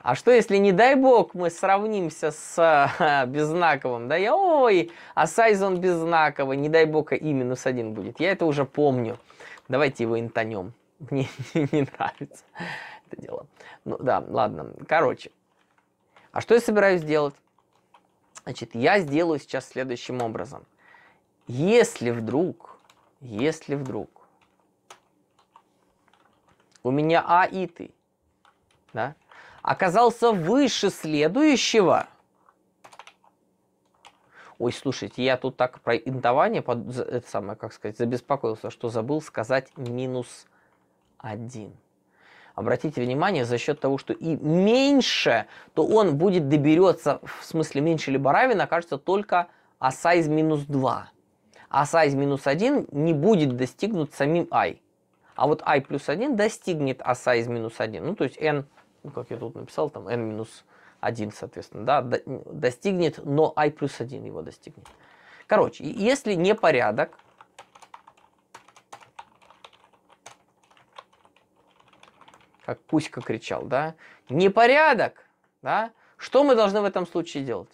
А что, если, не дай бог, мы сравнимся с а, Безнаковым? Да я, ой, а Сайзон Безнакова, не дай бог, и минус один будет. Я это уже помню. Давайте его интонем. [laughs] Мне не, не нравится это дело. Ну да, ладно. Короче. А что я собираюсь делать? Значит, я сделаю сейчас следующим образом. Если вдруг, если вдруг у меня а и ты, да, оказался выше следующего. Ой, слушайте, я тут так про интование под, это самое, как сказать, забеспокоился, что забыл сказать минус 1 обратите внимание, за счет того, что и меньше, то он будет доберется, в смысле меньше либо равен, окажется только а size минус 2. А size минус 1 не будет достигнут самим i. А вот i плюс 1 достигнет а size минус 1. Ну, то есть n ну, как я тут написал, там n минус 1, соответственно, да, достигнет, но i плюс 1 его достигнет. Короче, если не порядок, как Кузька кричал, да, непорядок, да, что мы должны в этом случае делать?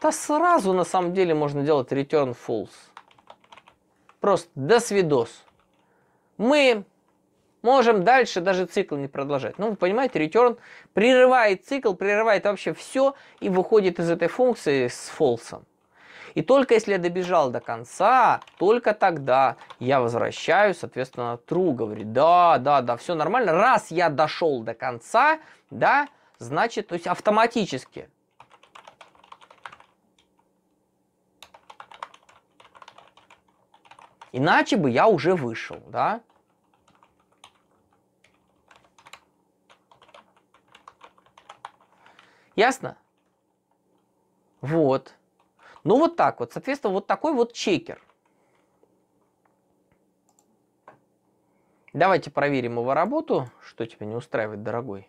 Да сразу на самом деле можно делать return false. Просто до свидос. Мы Можем дальше даже цикл не продолжать. Ну, вы понимаете, return прерывает цикл, прерывает вообще все и выходит из этой функции с фолсом. И только если я добежал до конца, только тогда я возвращаю, соответственно, true. Говорит, да, да, да, все нормально. Раз я дошел до конца, да, значит, то есть автоматически. Иначе бы я уже вышел, да. Ясно? Вот. Ну вот так вот. Соответственно, вот такой вот чекер. Давайте проверим его работу. Что тебя не устраивает, дорогой?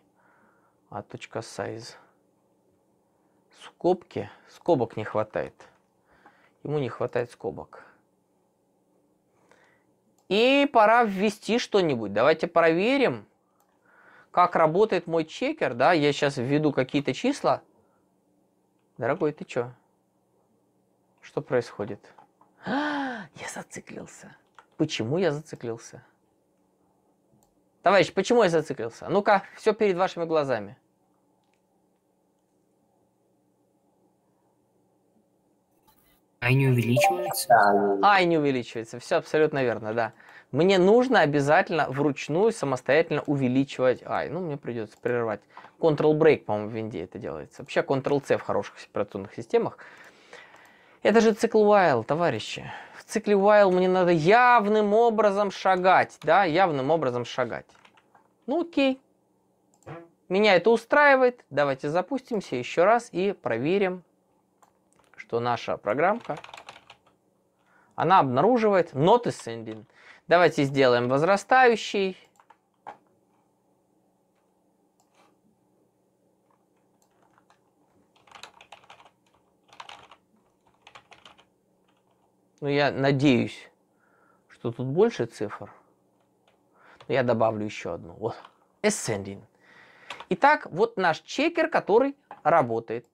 А точка size. Скобки. Скобок не хватает. Ему не хватает скобок. И пора ввести что-нибудь. Давайте проверим как работает мой чекер, да, я сейчас введу какие-то числа. Дорогой, ты чё? Что происходит? [gasps] я зациклился. Почему я зациклился? Товарищ, почему я зациклился? Ну-ка, все перед вашими глазами. Ай не увеличивается? Ай не увеличивается, все абсолютно верно, да. Мне нужно обязательно вручную самостоятельно увеличивать Ай, Ну, мне придется прервать. Ctrl-break, по-моему, в винде это делается. Вообще Ctrl-C в хороших операционных системах. Это же цикл while, товарищи. В цикле while мне надо явным образом шагать. Да, явным образом шагать. Ну, окей. Меня это устраивает. Давайте запустимся еще раз и проверим, что наша программка, она обнаруживает not ascending. Давайте сделаем возрастающий. Ну, я надеюсь, что тут больше цифр. Но я добавлю еще одну. Вот. Ascending. Итак, вот наш чекер, который работает.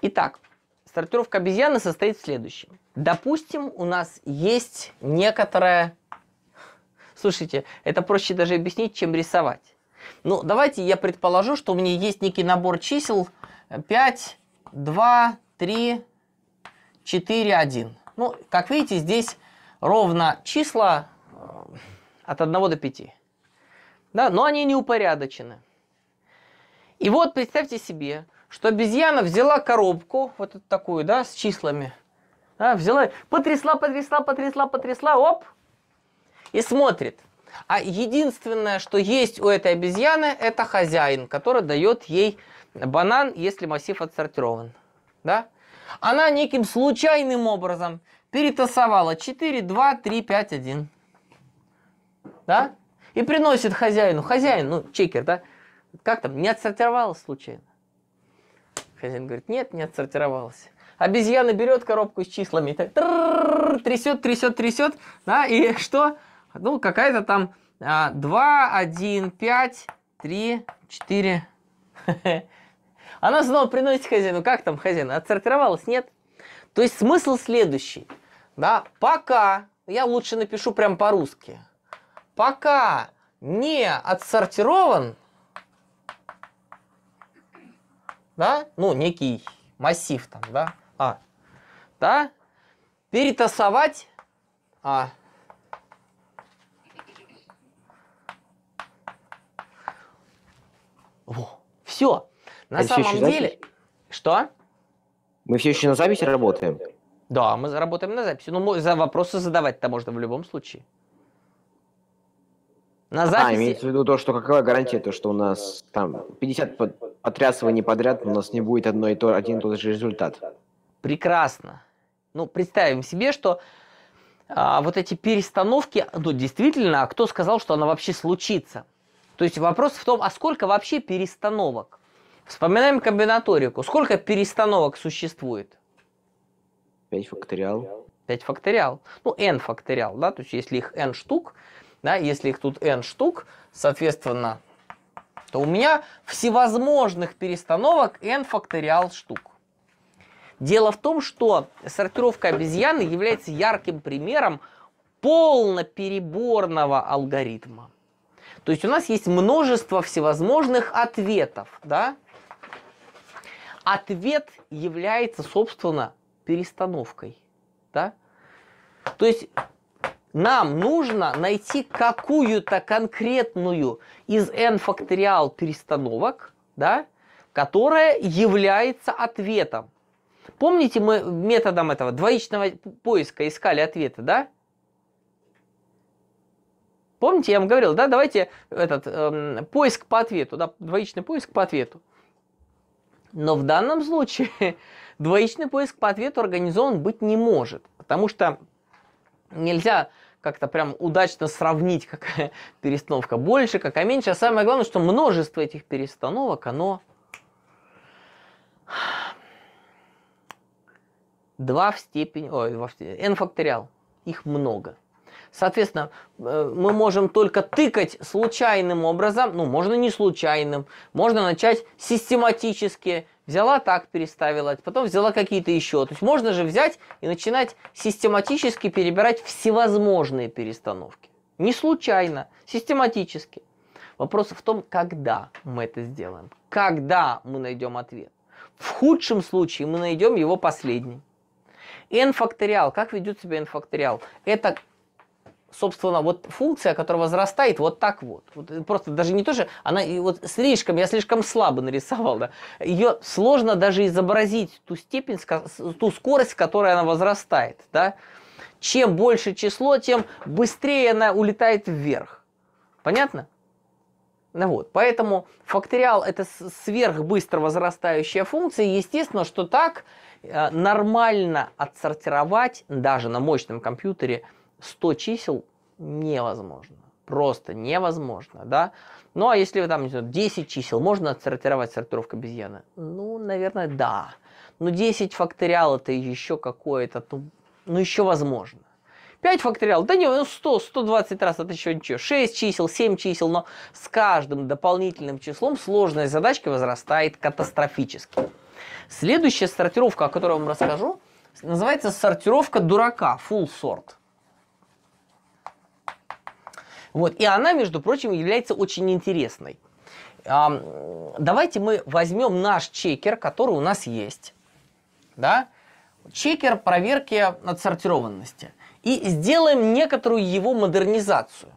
Итак, стартировка обезьяны состоит в следующем. Допустим, у нас есть некоторое... Слушайте, это проще даже объяснить, чем рисовать. Ну, давайте я предположу, что у меня есть некий набор чисел 5, 2, 3, 4, 1. Ну, как видите, здесь ровно числа э, от 1 до 5. Да, но они не упорядочены. И вот представьте себе, что обезьяна взяла коробку, вот такую, да, с числами – да, взяла, потрясла, потрясла, потрясла, потрясла, оп, и смотрит. А единственное, что есть у этой обезьяны, это хозяин, который дает ей банан, если массив отсортирован. Да? Она неким случайным образом перетасовала 4, 2, 3, 5, 1. Да? И приносит хозяину. Хозяин, ну, чекер, да? Как там, не отсортировалась случайно? Хозяин говорит, нет, не отсортировалась. Обезьяна берет коробку с числами, так, трясет, трясет, трясет, да, и [laughs] что? Ну, какая-то там а, 2, 1, 5, 3, 4. Она снова приносит хозяину. Как там хозяин? Отсортировалась? Нет. То есть смысл следующий. Да, пока, я лучше напишу прям по-русски. Пока не отсортирован, да, ну, некий массив там, да, а. Да? Перетасовать А. Во. Все. На а самом деле... Что? Мы все еще на записи работаем? Да, мы заработаем на записи. Но ну, за вопросы задавать-то можно в любом случае. На записи... А, имеется в виду то, что какая гарантия, то, что у нас там 50 потрясываний подряд, у нас не будет одно и то, один и тот же результат прекрасно. Ну, представим себе, что а, вот эти перестановки, ну, действительно, а кто сказал, что она вообще случится? То есть вопрос в том, а сколько вообще перестановок? Вспоминаем комбинаторику. Сколько перестановок существует? 5 факториал. 5 факториал. Ну, n факториал, да, то есть если их n штук, да, если их тут n штук, соответственно, то у меня всевозможных перестановок n факториал штук. Дело в том, что сортировка обезьяны является ярким примером полнопереборного алгоритма. То есть у нас есть множество всевозможных ответов, да? Ответ является, собственно, перестановкой, да? То есть нам нужно найти какую-то конкретную из n факториал перестановок, да, которая является ответом. Помните, мы методом этого двоичного поиска искали ответы, да? Помните, я вам говорил, да, давайте этот э, поиск по ответу, да, двоичный поиск по ответу. Но в данном случае [laughs] двоичный поиск по ответу организован быть не может, потому что нельзя как-то прям удачно сравнить, какая [laughs] перестановка больше, какая меньше. А самое главное, что множество этих перестановок, оно 2 в степени, ой, во, n факториал. Их много. Соответственно, э, мы можем только тыкать случайным образом, ну, можно не случайным, можно начать систематически. Взяла так, переставила, потом взяла какие-то еще. То есть можно же взять и начинать систематически перебирать всевозможные перестановки. Не случайно, систематически. Вопрос в том, когда мы это сделаем, когда мы найдем ответ. В худшем случае мы найдем его последний. N-факториал. Как ведет себя N-факториал? Это собственно, вот функция, которая возрастает вот так вот. вот э, просто даже не то же, она и вот слишком, я слишком слабо нарисовал, да. Ее сложно даже изобразить ту степень, ту скорость, с которой она возрастает, да. Чем больше число, тем быстрее она улетает вверх. Понятно? Ну вот, поэтому факториал это сверхбыстро возрастающая функция, естественно, что так Э, нормально отсортировать даже на мощном компьютере 100 чисел невозможно. Просто невозможно, да? Ну, а если вы там, не знаю, 10 чисел, можно отсортировать сортировка обезьяны? Ну, наверное, да. Но 10 факториал это еще какое-то, ну, ну, еще возможно. 5 факториал, да не, ну 100, 120 раз это еще ничего. 6 чисел, 7 чисел, но с каждым дополнительным числом сложность задачки возрастает катастрофически. Следующая сортировка, о которой я вам расскажу, называется сортировка дурака, full sort. Вот. И она, между прочим, является очень интересной. А, давайте мы возьмем наш чекер, который у нас есть. Да? Чекер проверки отсортированности. И сделаем некоторую его модернизацию.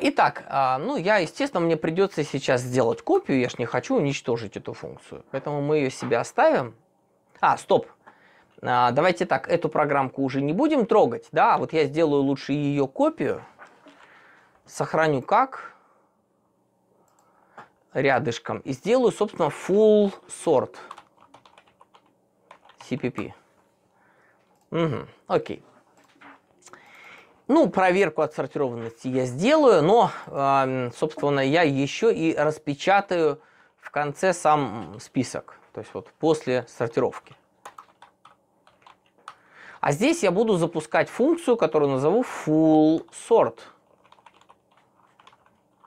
Итак, а, ну я, естественно, мне придется сейчас сделать копию, я же не хочу уничтожить эту функцию. Поэтому мы ее себе оставим. А, стоп. А, давайте так, эту программку уже не будем трогать, да, вот я сделаю лучше ее копию. Сохраню как? Рядышком. И сделаю, собственно, full sort. CPP. Угу, окей. Ну, проверку отсортированности я сделаю, но, собственно, я еще и распечатаю в конце сам список, то есть вот после сортировки. А здесь я буду запускать функцию, которую назову full sort.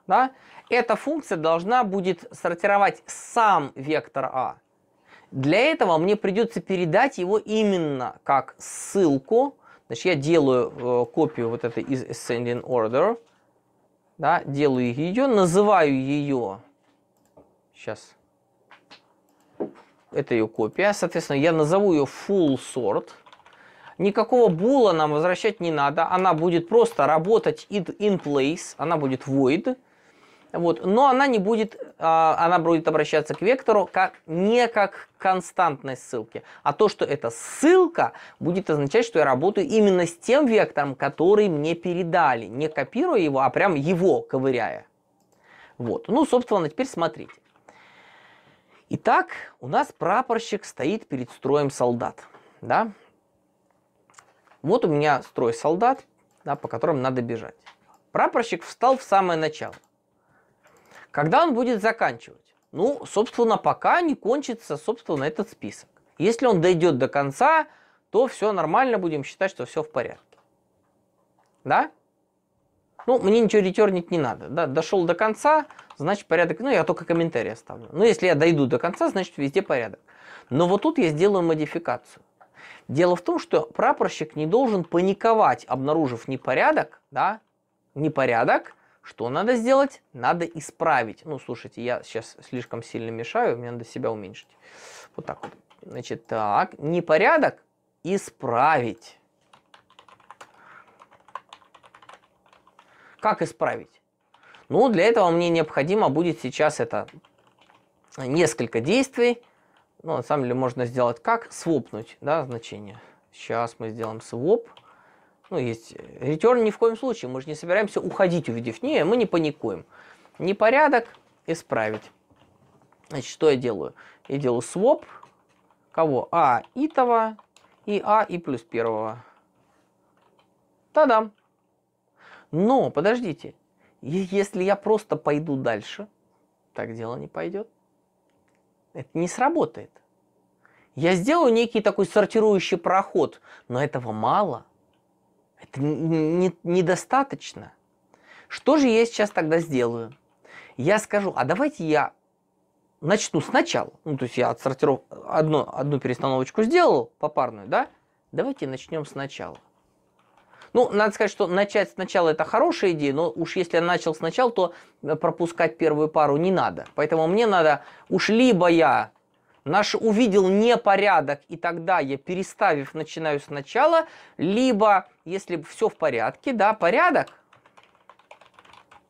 Да? Эта функция должна будет сортировать сам вектор А. Для этого мне придется передать его именно как ссылку Значит, я делаю э, копию вот этой из ascending order, да, делаю ее, называю ее, сейчас, это ее копия, соответственно, я назову ее full sort, никакого була нам возвращать не надо, она будет просто работать in place, она будет void, вот. Но она не будет, а, она будет обращаться к вектору как, не как к константной ссылке, а то, что эта ссылка будет означать, что я работаю именно с тем вектором, который мне передали, не копируя его, а прям его ковыряя. Вот. Ну, собственно, теперь смотрите. Итак, у нас прапорщик стоит перед строем солдат. Да? Вот у меня строй солдат, да, по которым надо бежать. Прапорщик встал в самое начало. Когда он будет заканчивать? Ну, собственно, пока не кончится, собственно, этот список. Если он дойдет до конца, то все нормально, будем считать, что все в порядке. Да? Ну, мне ничего ретернить не надо. Да? Дошел до конца, значит порядок... Ну, я только комментарии оставлю. Но ну, если я дойду до конца, значит везде порядок. Но вот тут я сделаю модификацию. Дело в том, что прапорщик не должен паниковать, обнаружив непорядок, да, непорядок, что надо сделать? Надо исправить. Ну, слушайте, я сейчас слишком сильно мешаю, мне надо себя уменьшить. Вот так вот. Значит, так, непорядок исправить. Как исправить? Ну, для этого мне необходимо будет сейчас это несколько действий. Ну, на самом деле можно сделать как? Свопнуть, да, значение. Сейчас мы сделаем своп. Swap ну, есть return э, ни в коем случае. Мы же не собираемся уходить, увидев не, мы не паникуем. Непорядок исправить. Значит, что я делаю? Я делаю своп Кого? А итого и А и плюс первого. Та-дам. Но, подождите, если я просто пойду дальше, так дело не пойдет. Это не сработает. Я сделаю некий такой сортирующий проход, но этого мало – это недостаточно. Что же я сейчас тогда сделаю? Я скажу, а давайте я начну сначала. Ну, то есть я отсортиров... одну, одну перестановочку сделал, попарную, да? Давайте начнем сначала. Ну, надо сказать, что начать сначала это хорошая идея, но уж если я начал сначала, то пропускать первую пару не надо. Поэтому мне надо, уж либо я наш увидел непорядок, и тогда я, переставив, начинаю сначала, либо, если все в порядке, да, порядок,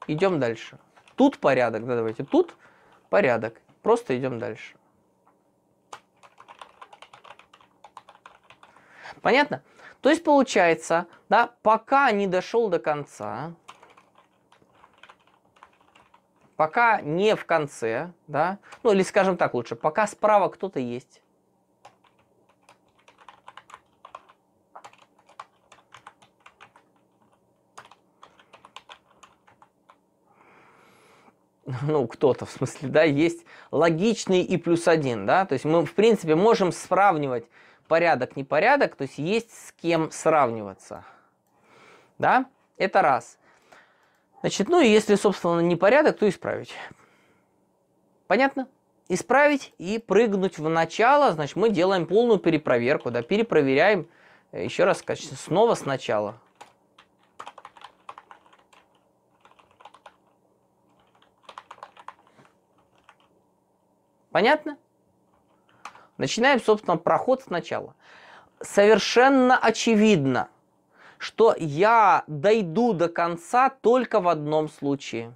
идем дальше. Тут порядок, да, давайте, тут порядок, просто идем дальше. Понятно? То есть получается, да, пока не дошел до конца, пока не в конце, да, ну или скажем так лучше, пока справа кто-то есть, [laughs] ну, кто-то, в смысле, да, есть логичный и плюс один, да, то есть мы, в принципе, можем сравнивать порядок-непорядок, то есть есть с кем сравниваться, да, это раз. Значит, ну и если, собственно, непорядок, то исправить. Понятно? Исправить и прыгнуть в начало, значит, мы делаем полную перепроверку, да, перепроверяем, э, еще раз, конечно, снова сначала. Понятно? Начинаем, собственно, проход сначала. Совершенно очевидно – что я дойду до конца только в одном случае.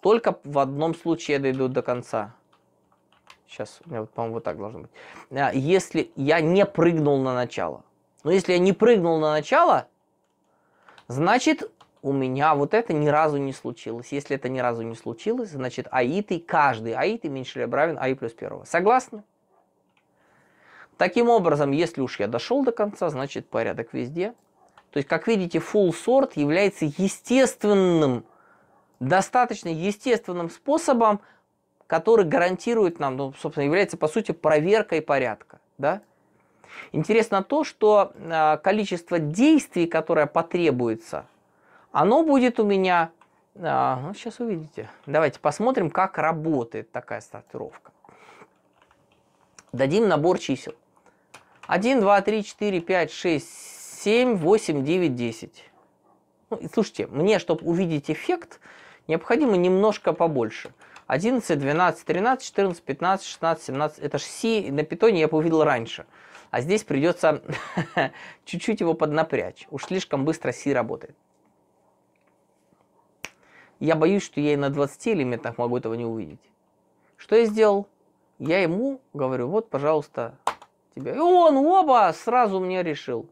Только в одном случае я дойду до конца. Сейчас, у меня, по-моему, вот так должно быть. А, если я не прыгнул на начало. Но если я не прыгнул на начало, значит, у меня вот это ни разу не случилось. Если это ни разу не случилось, значит, аиты, каждый аиты меньше либо равен аи плюс первого. Согласны? Таким образом, если уж я дошел до конца, значит порядок везде. То есть, как видите, full sort является естественным, достаточно естественным способом, который гарантирует нам, ну, собственно, является, по сути, проверкой порядка. Да? Интересно то, что а, количество действий, которое потребуется, оно будет у меня... А, ну, сейчас увидите. Давайте посмотрим, как работает такая сортировка. Дадим набор чисел. 1, 2, 3, 4, 5, 6, 7, 8, 9, 10. Ну, слушайте, мне, чтобы увидеть эффект, необходимо немножко побольше. 11, 12, 13, 14, 15, 16, 17. Это же си на питоне я бы увидел раньше. А здесь придется [laughs] чуть-чуть его поднапрячь. Уж слишком быстро си работает. Я боюсь, что я и на 20 элементах могу этого не увидеть. Что я сделал? Я ему говорю, вот, пожалуйста, тебя. И он, оба, сразу мне решил.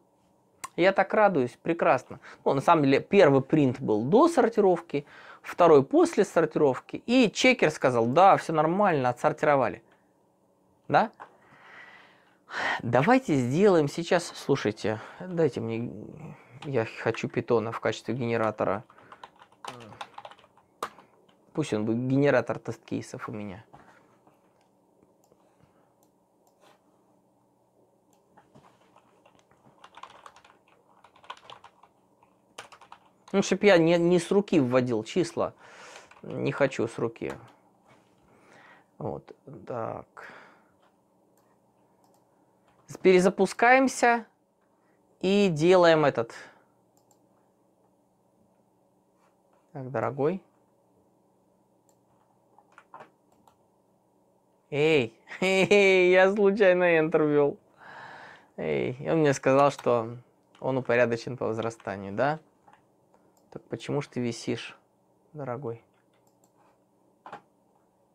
Я так радуюсь, прекрасно. Ну, на самом деле, первый принт был до сортировки, второй после сортировки. И чекер сказал, да, все нормально, отсортировали. Да? Давайте сделаем сейчас, слушайте, дайте мне, я хочу питона в качестве генератора. Пусть он будет генератор тест-кейсов у меня. Ну, чтобы я не, не с руки вводил числа. Не хочу с руки. Вот, так. Перезапускаемся и делаем этот. Так, дорогой. Эй, [laughs] эй, я случайно Enter ввел. Эй, он мне сказал, что он упорядочен по возрастанию, да? Так почему же ты висишь, дорогой?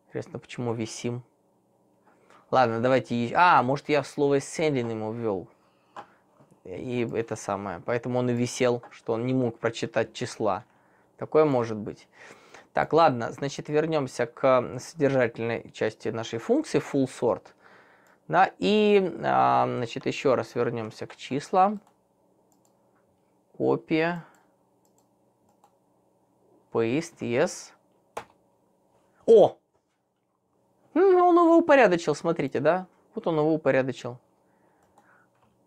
Интересно, почему висим? Ладно, давайте... А, может, я слово «селин» ему ввел. И это самое. Поэтому он и висел, что он не мог прочитать числа. Такое может быть. Так, ладно, значит, вернемся к содержательной части нашей функции full sort. Да, и, а, значит, еще раз вернемся к числам. Копия. Paste, yes. О! Ну, он его упорядочил, смотрите, да? Вот он его упорядочил.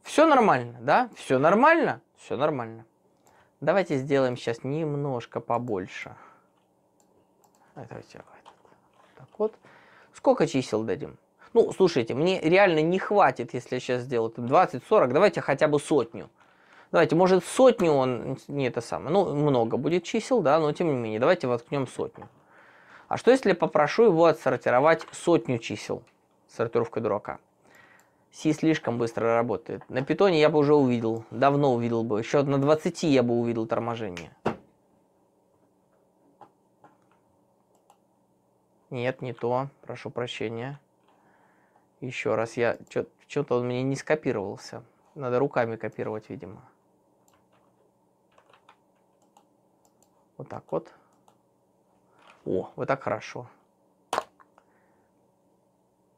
Все нормально, да? Все нормально? Все нормально. Давайте сделаем сейчас немножко побольше. Давайте так вот. Сколько чисел дадим? Ну, слушайте, мне реально не хватит, если я сейчас сделаю 20-40. Давайте хотя бы сотню. Давайте, может, сотню он, не это самое, ну, много будет чисел, да, но тем не менее, давайте воткнем сотню. А что, если попрошу его отсортировать сотню чисел? сортировкой дурака. Си слишком быстро работает. На питоне я бы уже увидел, давно увидел бы. Еще на 20 я бы увидел торможение. Нет, не то. Прошу прощения. Еще раз, я что-то он мне не скопировался. Надо руками копировать, видимо. Вот так вот. О, вот так хорошо.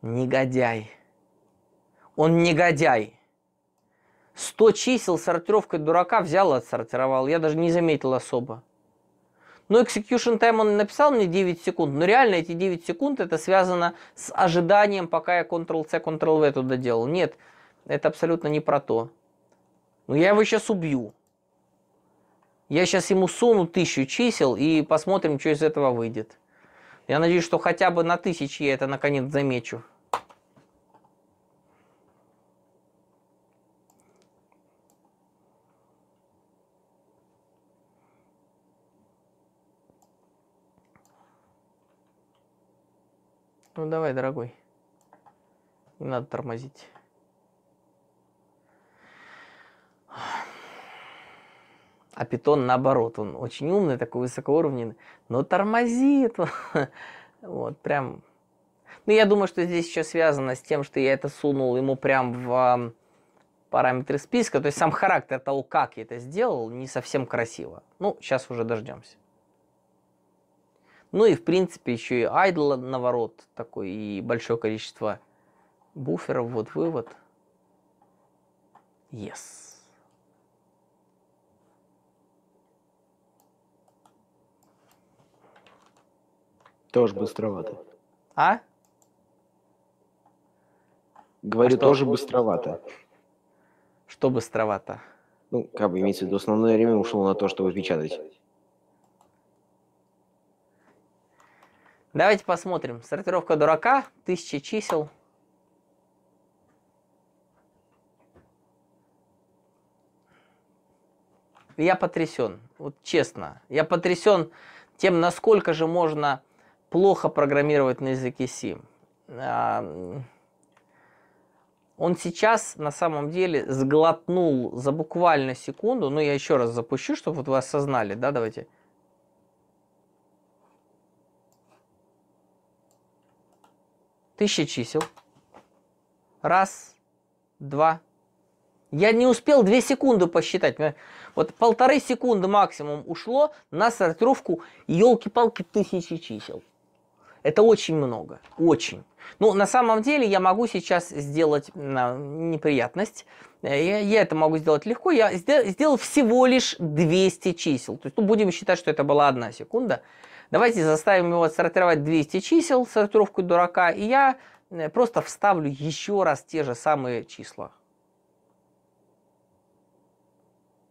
Негодяй. Он негодяй. 100 чисел сортировкой дурака взял и отсортировал. Я даже не заметил особо. Но execution time он написал мне 9 секунд. Но реально эти 9 секунд это связано с ожиданием, пока я Ctrl-C, Ctrl-V туда делал. Нет, это абсолютно не про то. Но ну, я его сейчас убью. Я сейчас ему суну тысячу чисел и посмотрим, что из этого выйдет. Я надеюсь, что хотя бы на тысячи я это наконец замечу. Ну давай, дорогой. Не надо тормозить. А питон наоборот, он очень умный, такой высокоуровненный, но тормозит. [laughs] Вот, прям... Ну, я думаю, что здесь еще связано с тем, что я это сунул ему прям в параметры списка. То есть сам характер того, как я это сделал, не совсем красиво. Ну, сейчас уже дождемся. Ну и, в принципе, еще и айдл наоборот такой, и большое количество буферов. Вот вывод. Yes. Тоже быстровато. А? Говорю, а что? тоже быстровато. Что быстровато? Ну, как бы имеется в виду, основное время ушло на то, чтобы печатать. Давайте посмотрим. Сортировка дурака, тысячи чисел. Я потрясен, вот честно. Я потрясен тем, насколько же можно плохо программировать на языке C. А, он сейчас на самом деле сглотнул за буквально секунду, Ну, я еще раз запущу, чтобы вот вы осознали, да, давайте. Тысяча чисел. Раз, два. Я не успел две секунды посчитать. Вот полторы секунды максимум ушло на сортировку елки-палки тысячи чисел. Это очень много, очень. Ну, на самом деле, я могу сейчас сделать а, неприятность. Э, я, я это могу сделать легко. Я сдел, сделал всего лишь 200 чисел. То есть, ну, будем считать, что это была одна секунда. Давайте заставим его сортировать 200 чисел, сортировку дурака, и я э, просто вставлю еще раз те же самые числа.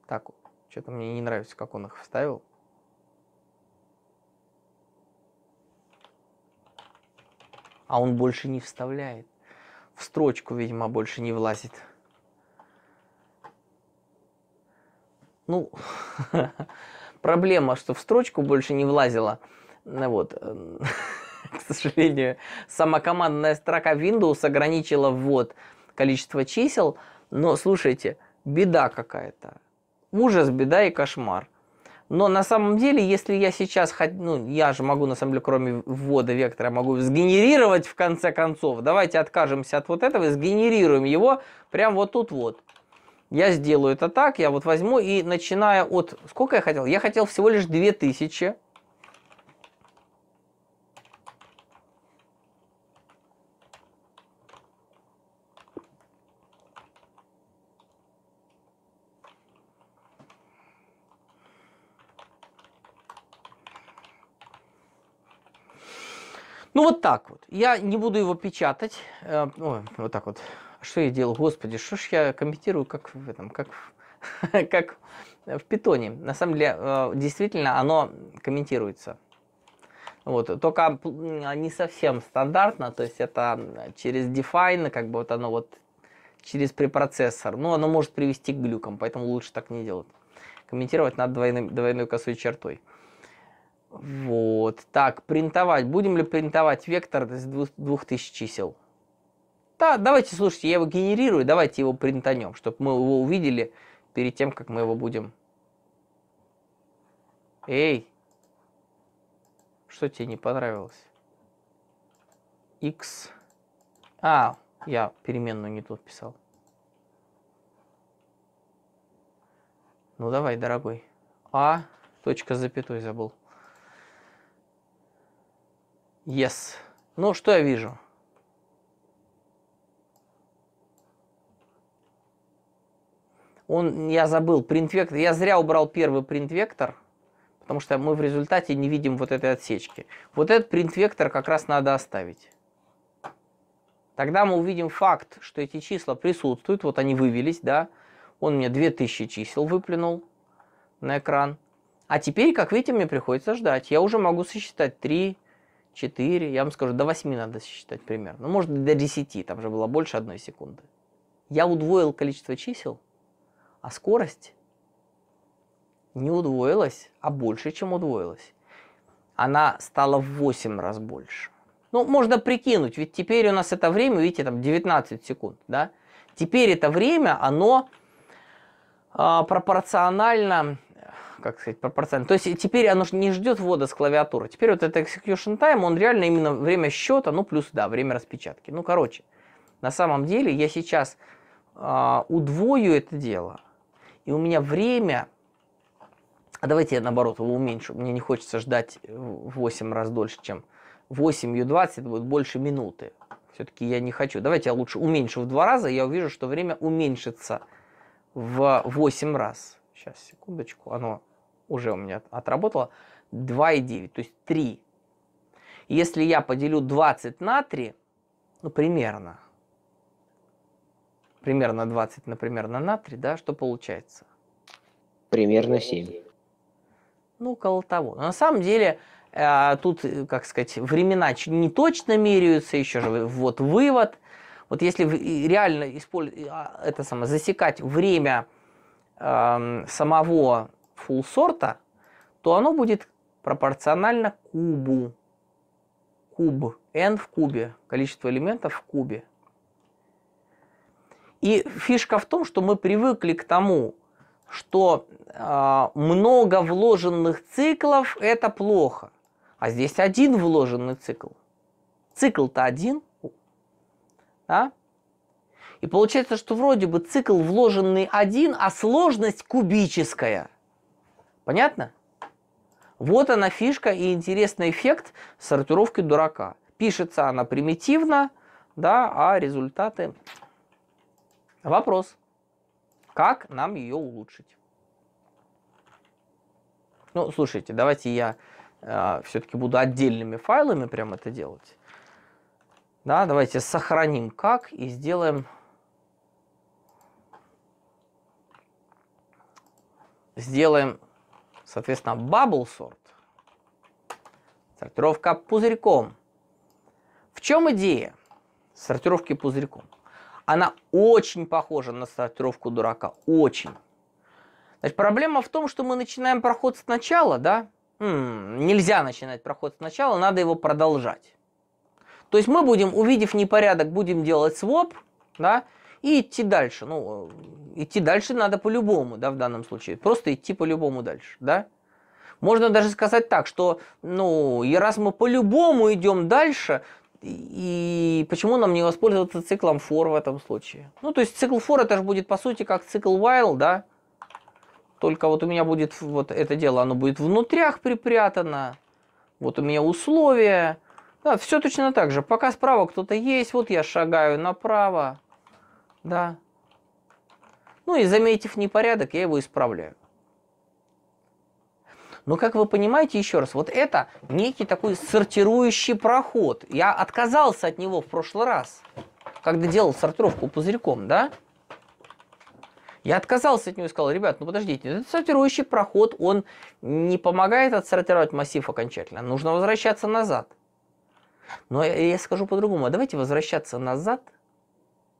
Так, что-то мне не нравится, как он их вставил. а он больше не вставляет. В строчку, видимо, больше не влазит. Ну, [laughs] проблема, что в строчку больше не влазила. Ну вот. Э, [laughs] к сожалению, сама командная строка Windows ограничила ввод количество чисел. Но, слушайте, беда какая-то. Ужас, беда и кошмар. Но на самом деле, если я сейчас, ну, я же могу, на самом деле, кроме ввода вектора, могу сгенерировать в конце концов. Давайте откажемся от вот этого и сгенерируем его прямо вот тут вот. Я сделаю это так, я вот возьму и начиная от... Сколько я хотел? Я хотел всего лишь 2000 Ну, вот так вот. Я не буду его печатать. Э, ой, вот так вот. Что я делал? Господи, что ж я комментирую, как в этом, как в, [laughs] как в питоне. На самом деле, э, действительно, оно комментируется. Вот, только не совсем стандартно, то есть это через define, как бы вот оно вот через препроцессор. Но ну, оно может привести к глюкам, поэтому лучше так не делать. Комментировать надо двойной, двойной косой чертой. Вот. Так, принтовать. Будем ли принтовать вектор из 2000 чисел? Да, давайте, слушайте, я его генерирую, давайте его принтанем, чтобы мы его увидели перед тем, как мы его будем... Эй! Что тебе не понравилось? X... А, я переменную не тут писал. Ну давай, дорогой. А, точка запятой забыл. Yes. Ну, что я вижу? Он, я забыл, принт-вектор. Я зря убрал первый принт-вектор, потому что мы в результате не видим вот этой отсечки. Вот этот принт-вектор как раз надо оставить. Тогда мы увидим факт, что эти числа присутствуют. Вот они вывелись, да. Он мне 2000 чисел выплюнул на экран. А теперь, как видите, мне приходится ждать. Я уже могу сосчитать 3, 4, я вам скажу, до 8 надо считать примерно. Ну, может, до 10, там же было больше одной секунды. Я удвоил количество чисел, а скорость не удвоилась, а больше, чем удвоилась. Она стала в 8 раз больше. Ну, можно прикинуть, ведь теперь у нас это время, видите, там 19 секунд, да? Теперь это время, оно а, пропорционально как сказать, пропорционально. То есть теперь оно не ждет ввода с клавиатуры. Теперь вот это execution time, он реально именно время счета, ну плюс, да, время распечатки. Ну, короче, на самом деле я сейчас э, удвою это дело, и у меня время... А давайте я, наоборот, его уменьшу. Мне не хочется ждать 8 раз дольше, чем 8 U20, это будет больше минуты. Все-таки я не хочу. Давайте я лучше уменьшу в два раза, я увижу, что время уменьшится в 8 раз сейчас, секундочку, оно уже у меня отработало, 2,9, то есть 3. Если я поделю 20 на 3, ну, примерно, примерно 20, например, на натрий, да, что получается? Примерно 7. Ну, около того. Но на самом деле, э, тут, э, как сказать, времена не точно меряются, еще же вот вывод. Вот если реально использ... А, это самое, засекать время э, самого full сорта то оно будет пропорционально кубу. Куб. n в кубе. Количество элементов в кубе. И фишка в том, что мы привыкли к тому, что э, много вложенных циклов – это плохо. А здесь один вложенный цикл. Цикл-то один. Да? И получается, что вроде бы цикл вложенный один, а сложность кубическая. Понятно? Вот она фишка и интересный эффект сортировки дурака. Пишется она примитивно, да, а результаты... Вопрос. Как нам ее улучшить? Ну, слушайте, давайте я э, все-таки буду отдельными файлами прям это делать. Да, давайте сохраним как и сделаем сделаем, соответственно, bubble sort. Сортировка пузырьком. В чем идея сортировки пузырьком? Она очень похожа на сортировку дурака. Очень. Значит, проблема в том, что мы начинаем проход сначала, да? М-м, нельзя начинать проход сначала, надо его продолжать. То есть мы будем, увидев непорядок, будем делать своп, да? и идти дальше. Ну, идти дальше надо по-любому, да, в данном случае. Просто идти по-любому дальше, да. Можно даже сказать так, что, ну, и раз мы по-любому идем дальше, и почему нам не воспользоваться циклом for в этом случае? Ну, то есть цикл for это же будет, по сути, как цикл while, да? Только вот у меня будет вот это дело, оно будет внутрях припрятано. Вот у меня условия. Да, все точно так же. Пока справа кто-то есть, вот я шагаю направо. Да. Ну и заметив непорядок, я его исправляю. Но, как вы понимаете, еще раз, вот это некий такой сортирующий проход. Я отказался от него в прошлый раз, когда делал сортировку пузырьком, да? Я отказался от него и сказал, ребят, ну подождите, этот сортирующий проход, он не помогает отсортировать массив окончательно, нужно возвращаться назад. Но я скажу по-другому, а давайте возвращаться назад,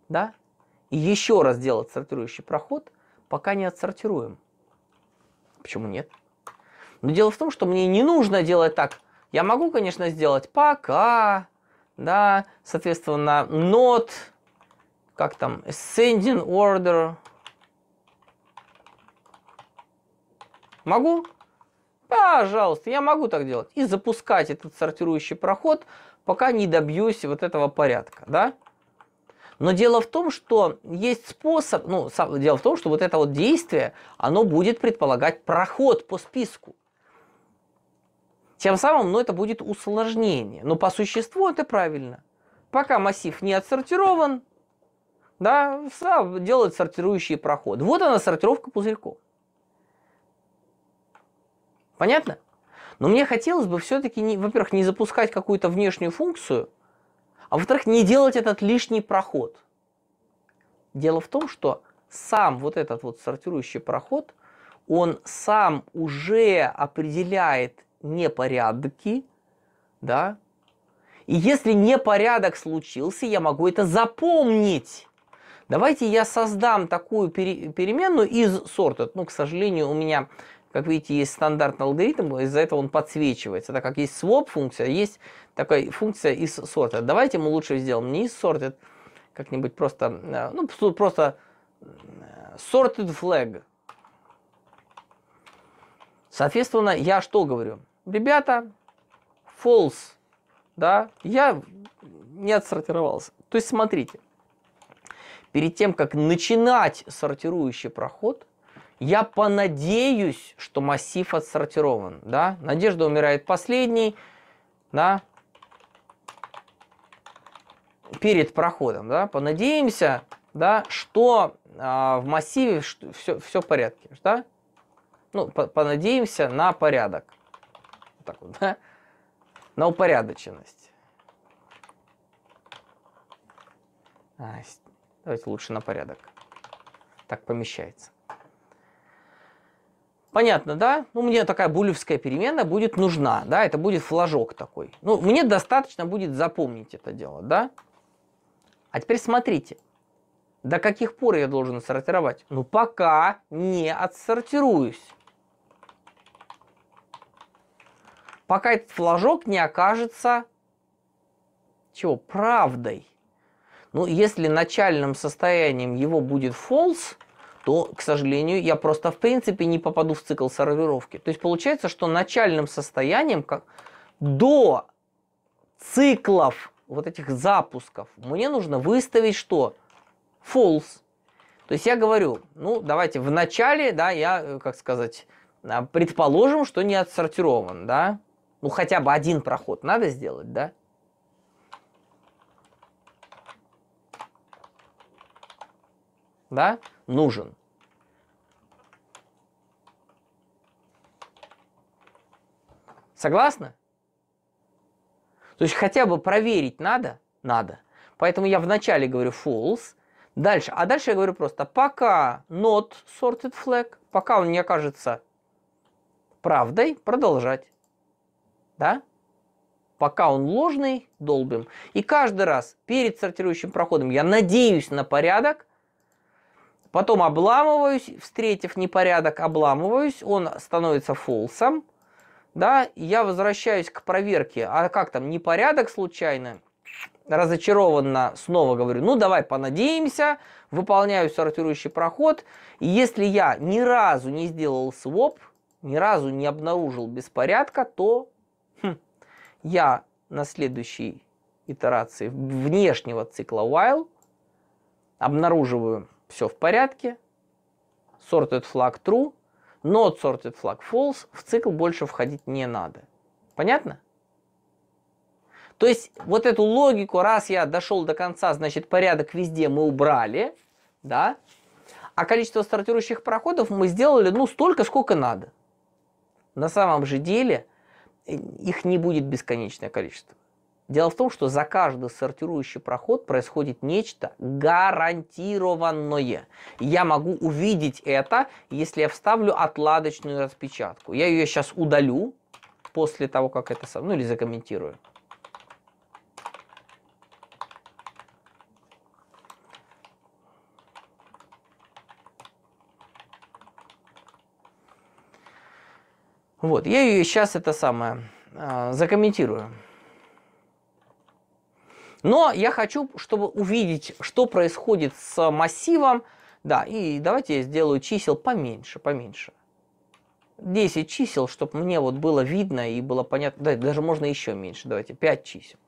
да, и еще раз делать сортирующий проход, пока не отсортируем. Почему нет? Но дело в том, что мне не нужно делать так. Я могу, конечно, сделать пока, да, соответственно, not, как там, ascending order. Могу? Пожалуйста, я могу так делать. И запускать этот сортирующий проход, пока не добьюсь вот этого порядка, да? Но дело в том, что есть способ, ну, дело в том, что вот это вот действие, оно будет предполагать проход по списку. Тем самым, ну, это будет усложнение. Но по существу это правильно. Пока массив не отсортирован, да, делает сортирующий проход. Вот она сортировка пузырьков. Понятно? Но мне хотелось бы все-таки, во-первых, не запускать какую-то внешнюю функцию, а во-вторых, не делать этот лишний проход. Дело в том, что сам вот этот вот сортирующий проход, он сам уже определяет непорядки, да, и если непорядок случился, я могу это запомнить. Давайте я создам такую переменную из сорта. Ну, к сожалению, у меня как видите, есть стандартный алгоритм, из-за этого он подсвечивается, так как есть swap функция, есть такая функция из сорта. Давайте мы лучше сделаем не из sorted, как-нибудь просто, э, ну, просто э, sorted flag. Соответственно, я что говорю? Ребята, false, да, я не отсортировался. То есть, смотрите, перед тем, как начинать сортирующий проход – я понадеюсь, что массив отсортирован. Да? Надежда умирает последней. Да? Перед проходом. Да? Понадеемся, да, что э, в массиве все, все в порядке. Да? Ну, по понадеемся на порядок. Вот так вот, да? На упорядоченность. А, давайте лучше на порядок. Так помещается. Понятно, да? Ну, мне такая булевская переменная будет нужна, да? Это будет флажок такой. Ну, мне достаточно будет запомнить это дело, да? А теперь смотрите. До каких пор я должен сортировать? Ну, пока не отсортируюсь. Пока этот флажок не окажется... Чего? Правдой. Ну, если начальным состоянием его будет false, то, к сожалению, я просто в принципе не попаду в цикл сорвировки. То есть получается, что начальным состоянием как до циклов вот этих запусков мне нужно выставить что? False. То есть я говорю, ну давайте в начале, да, я, э, как сказать, а, предположим, что не отсортирован, да, ну хотя бы один проход надо сделать, да, да? нужен. Согласна? То есть хотя бы проверить надо? Надо. Поэтому я вначале говорю false, дальше, а дальше я говорю просто пока not sorted flag, пока он не окажется правдой, продолжать. Да? Пока он ложный, долбим. И каждый раз перед сортирующим проходом я надеюсь на порядок, Потом обламываюсь, встретив непорядок, обламываюсь, он становится фолсом, да, я возвращаюсь к проверке, а как там, непорядок случайно, разочарованно снова говорю, ну давай понадеемся, выполняю сортирующий проход, и если я ни разу не сделал своп, ни разу не обнаружил беспорядка, то хм, я на следующей итерации внешнего цикла while обнаруживаю все в порядке, sorted flag true, not sorted flag false, в цикл больше входить не надо. Понятно? То есть вот эту логику, раз я дошел до конца, значит порядок везде мы убрали, да, а количество стартирующих проходов мы сделали, ну, столько, сколько надо. На самом же деле э, их не будет бесконечное количество. Дело в том, что за каждый сортирующий проход происходит нечто гарантированное. Я могу увидеть это, если я вставлю отладочную распечатку. Я ее сейчас удалю после того, как это... Ну или закомментирую. Вот, я ее сейчас это самое а, закомментирую. Но я хочу, чтобы увидеть, что происходит с массивом. Да, и давайте я сделаю чисел поменьше, поменьше. 10 чисел, чтобы мне вот было видно и было понятно. Да, даже можно еще меньше. Давайте 5 чисел.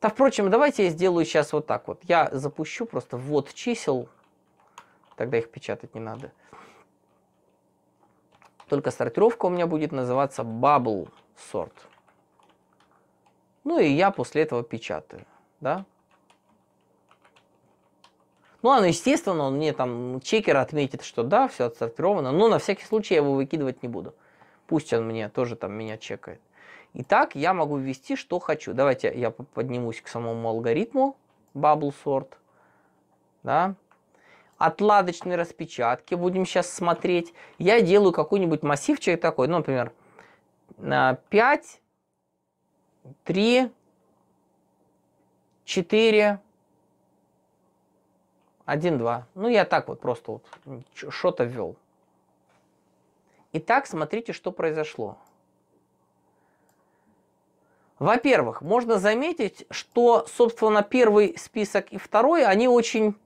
Да, впрочем, давайте я сделаю сейчас вот так вот. Я запущу просто ввод чисел. Тогда их печатать не надо. Только сортировка у меня будет называться bubble sort. Ну и я после этого печатаю, да. Ну ладно, естественно, он мне там чекер отметит, что да, все отсортировано, но на всякий случай я его выкидывать не буду. Пусть он мне тоже там меня чекает. И так я могу ввести, что хочу. Давайте я поднимусь к самому алгоритму bubble sort. Да? Отладочные распечатки будем сейчас смотреть. Я делаю какой-нибудь массивчик такой, ну, например, на 5 три, четыре, один, два. Ну, я так вот просто вот что-то ввел. Итак, смотрите, что произошло. Во-первых, можно заметить, что, собственно, первый список и второй, они очень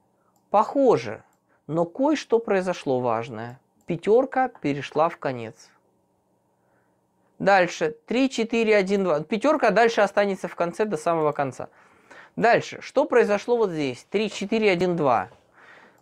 похожи. Но кое-что произошло важное. Пятерка перешла в конец. Дальше 3, 4, 1, 2. Пятерка дальше останется в конце до самого конца. Дальше, что произошло вот здесь? 3, 4, 1, 2.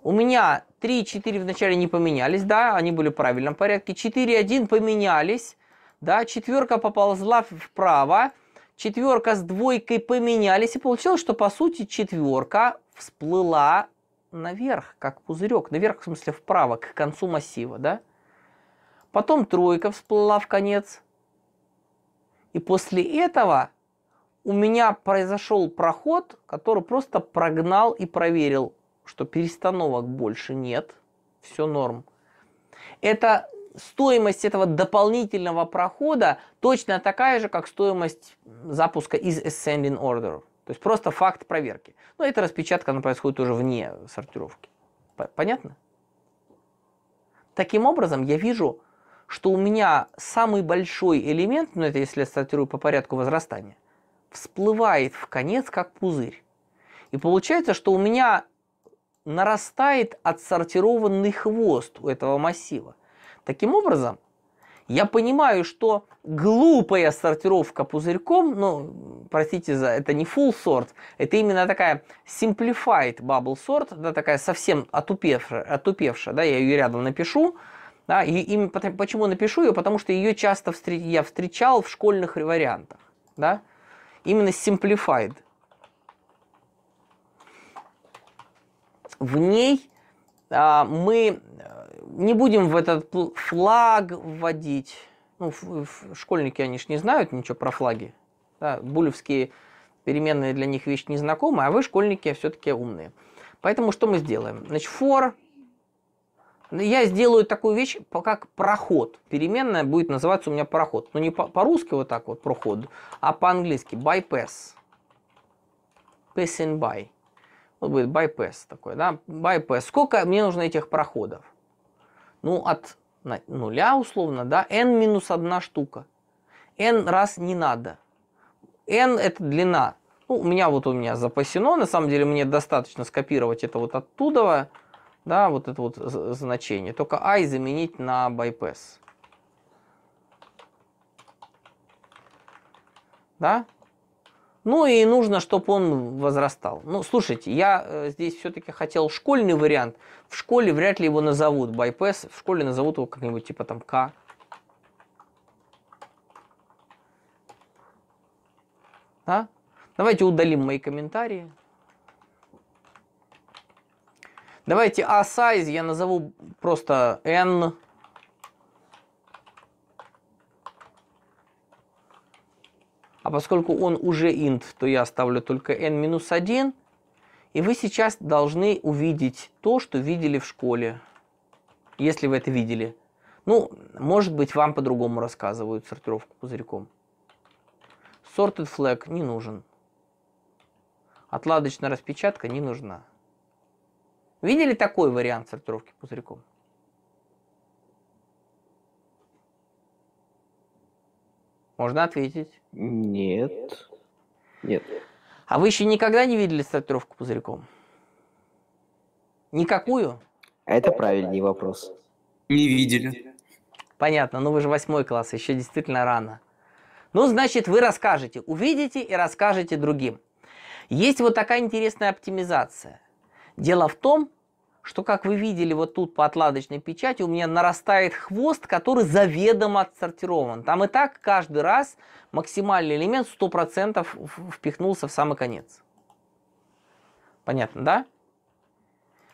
У меня 3 и 4 вначале не поменялись, да, они были в правильном порядке. 4 и 1 поменялись, да, четверка поползла вправо, четверка с двойкой поменялись, и получилось, что по сути четверка всплыла наверх, как пузырек, наверх, в смысле, вправо, к концу массива, да. Потом тройка всплыла в конец, и после этого у меня произошел проход, который просто прогнал и проверил, что перестановок больше нет, все норм. Это стоимость этого дополнительного прохода точно такая же, как стоимость запуска из Ascending Order. То есть просто факт проверки. Но эта распечатка, она происходит уже вне сортировки. Понятно? Таким образом, я вижу что у меня самый большой элемент, ну это если я сортирую по порядку возрастания, всплывает в конец как пузырь. И получается, что у меня нарастает отсортированный хвост у этого массива. Таким образом, я понимаю, что глупая сортировка пузырьком, ну, простите за, это не full sort, это именно такая simplified bubble sort, да, такая совсем отупевшая, отупевшая, да, я ее рядом напишу, да, и именно почему напишу ее, потому что ее часто встреч, я встречал в школьных вариантах. Да? Именно simplified. В ней а, мы э, не будем в этот флаг вводить. Ну, школьники, они же не знают ничего про флаги. Да? Булевские переменные для них вещь незнакомая, а вы, школьники, все-таки умные. Поэтому что мы сделаем? Значит, for я сделаю такую вещь, как проход. Переменная будет называться у меня проход. Но ну, не по-русски по вот так вот проход, а по-английски bypass. Passing by. Вот будет bypass такой, да? Bypass. Сколько мне нужно этих проходов? Ну, от нуля условно, да? n минус одна штука. n раз не надо. n это длина. Ну, у меня вот у меня запасено. На самом деле мне достаточно скопировать это вот оттуда да, вот это вот значение. Только i а заменить на bypass. Да? Ну и нужно, чтобы он возрастал. Ну, слушайте, я э, здесь все-таки хотел школьный вариант. В школе вряд ли его назовут bypass, в школе назовут его как-нибудь типа там k. Да? Давайте удалим мои комментарии. Давайте а size я назову просто N. А поскольку он уже int, то я оставлю только n-1. И вы сейчас должны увидеть то, что видели в школе. Если вы это видели. Ну, может быть, вам по-другому рассказывают сортировку пузырьком. Sorted flag не нужен. Отладочная распечатка не нужна. Видели такой вариант сортировки пузырьком? Можно ответить. Нет. Нет. А вы еще никогда не видели сортировку пузырьком? Никакую? А это правильный вопрос. Не видели. Понятно, ну вы же восьмой класс, еще действительно рано. Ну, значит, вы расскажете, увидите и расскажете другим. Есть вот такая интересная оптимизация. Дело в том, что, как вы видели вот тут по отладочной печати, у меня нарастает хвост, который заведомо отсортирован. Там и так каждый раз максимальный элемент 100% впихнулся в самый конец. Понятно, да?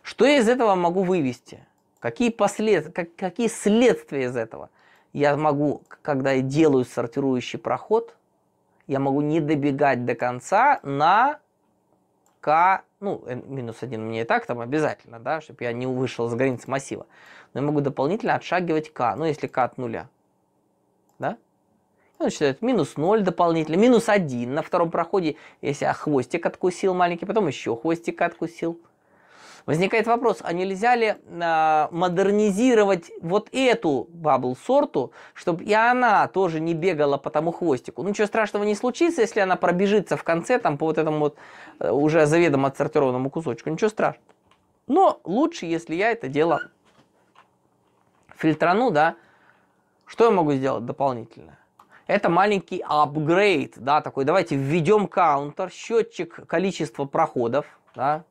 Что я из этого могу вывести? Какие, послед... как... Какие следствия из этого? Я могу, когда я делаю сортирующий проход, я могу не добегать до конца на К ну, минус один мне и так там обязательно, да, чтобы я не вышел за границы массива. Но я могу дополнительно отшагивать k, а, ну, если k а от нуля, да. И он считает минус 0 дополнительно, минус 1 на втором проходе, если я хвостик откусил маленький, потом еще хвостик откусил – Возникает вопрос, а нельзя ли э, модернизировать вот эту бабл-сорту, чтобы и она тоже не бегала по тому хвостику? Ну, ничего страшного не случится, если она пробежится в конце там по вот этому вот э, уже заведомо отсортированному кусочку. Ничего страшного. Но лучше, если я это дело фильтрану, да, что я могу сделать дополнительно? Это маленький апгрейд, да, такой, давайте введем каунтер, счетчик количества проходов, да,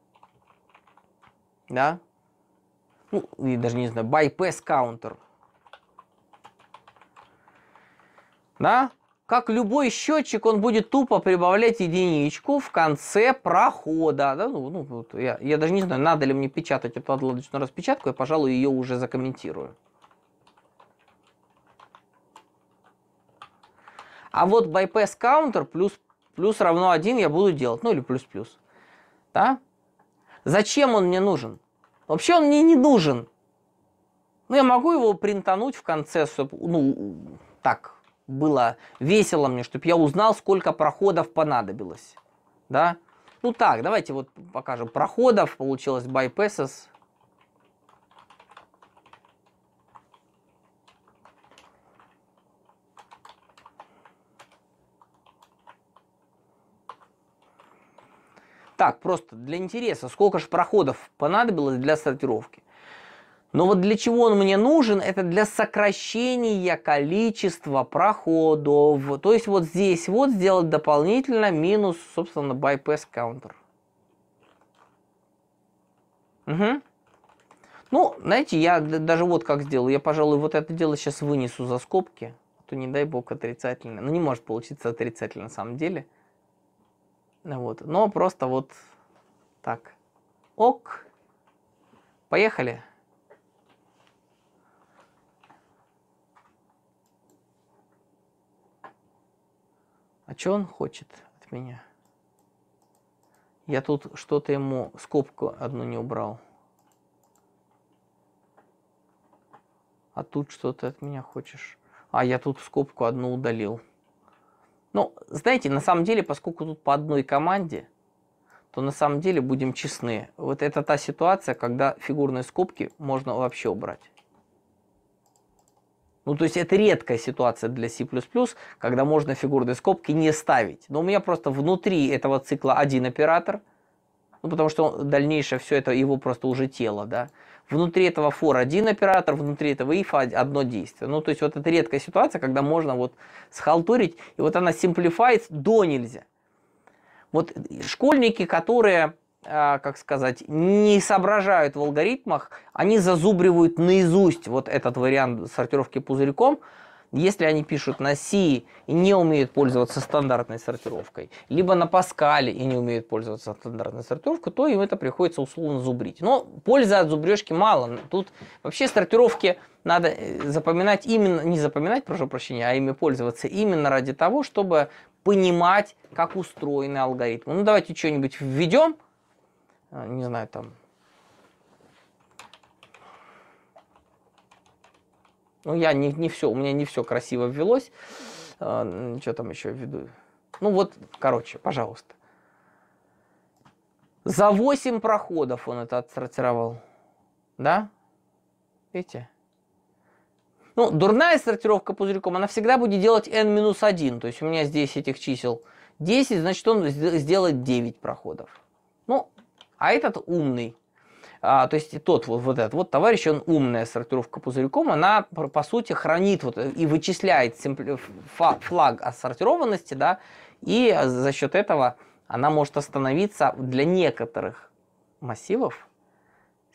да, ну, и даже не знаю, bypass counter. Да? Как любой счетчик, он будет тупо прибавлять единичку в конце прохода. Да? Ну, ну, вот я, я даже не знаю, надо ли мне печатать эту отладочную распечатку, я, пожалуй, ее уже закомментирую. А вот bypass counter плюс, плюс равно 1 я буду делать, ну или плюс-плюс. Да? Зачем он мне нужен? Вообще он мне не нужен. Ну, я могу его принтануть в конце, чтобы, ну, так было весело мне, чтобы я узнал, сколько проходов понадобилось. Да? Ну так, давайте вот покажем проходов, получилось bypasses. так, просто для интереса, сколько же проходов понадобилось для сортировки. Но вот для чего он мне нужен, это для сокращения количества проходов. То есть вот здесь вот сделать дополнительно минус, собственно, bypass counter. Угу. Ну, знаете, я даже вот как сделал. Я, пожалуй, вот это дело сейчас вынесу за скобки. А то, не дай бог, отрицательно. Ну, не может получиться отрицательно на самом деле. Вот. Но просто вот так. Ок. Поехали. А что он хочет от меня? Я тут что-то ему, скобку одну не убрал. А тут что ты от меня хочешь? А, я тут скобку одну удалил. Ну, знаете, на самом деле, поскольку тут по одной команде, то на самом деле, будем честны, вот это та ситуация, когда фигурные скобки можно вообще убрать. Ну, то есть это редкая ситуация для C++, когда можно фигурные скобки не ставить. Но у меня просто внутри этого цикла один оператор, ну, потому что дальнейшее все это его просто уже тело, да внутри этого for один оператор, внутри этого if одно действие. Ну, то есть вот это редкая ситуация, когда можно вот схалтурить, и вот она simplifies до нельзя. Вот школьники, которые, а, как сказать, не соображают в алгоритмах, они зазубривают наизусть вот этот вариант сортировки пузырьком, если они пишут на C и не умеют пользоваться стандартной сортировкой, либо на Pascal и не умеют пользоваться стандартной сортировкой, то им это приходится условно зубрить. Но пользы от зубрежки мало. Тут вообще сортировки надо э, запоминать именно, не запоминать, прошу прощения, а ими пользоваться именно ради того, чтобы понимать, как устроены алгоритмы. Ну, давайте что-нибудь введем, а, не знаю, там, Ну, я не, не все, у меня не все красиво ввелось. А, что там еще введу? Ну вот, короче, пожалуйста. За 8 проходов он это отсортировал. Да? Видите? Ну, дурная сортировка пузырьком, она всегда будет делать n-1. То есть у меня здесь этих чисел 10, значит он сделает 9 проходов. Ну, а этот умный. А, то есть тот вот, вот этот вот товарищ, он умная сортировка пузырьком, она по сути хранит вот, э, и вычисляет флаг отсортированности, да, и за счет этого она может остановиться для некоторых массивов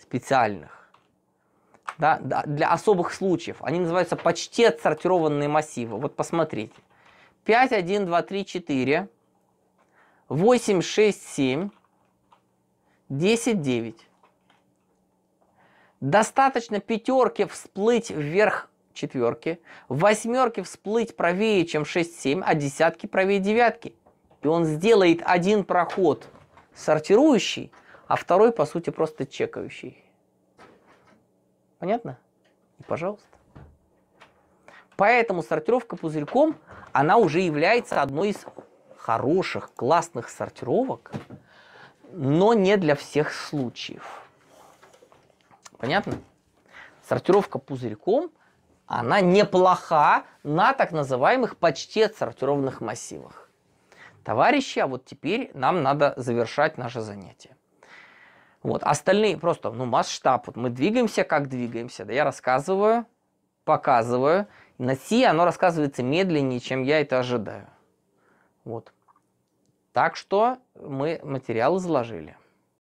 специальных. Да, да, для особых случаев. Они называются почти отсортированные массивы. Вот посмотрите. 5, 1, 2, 3, 4, 8, 6, 7, 10, 9. Достаточно пятерки всплыть вверх четверки, восьмерки всплыть правее, чем 6-7, а десятки правее девятки. И он сделает один проход сортирующий, а второй, по сути, просто чекающий. Понятно? И пожалуйста. Поэтому сортировка пузырьком, она уже является одной из хороших, классных сортировок, но не для всех случаев. Понятно? Сортировка пузырьком, она неплоха на так называемых почти отсортированных массивах. Товарищи, а вот теперь нам надо завершать наше занятие. Вот, остальные просто, ну, масштаб. Вот мы двигаемся, как двигаемся. Да я рассказываю, показываю. На Си оно рассказывается медленнее, чем я это ожидаю. Вот. Так что мы материал изложили.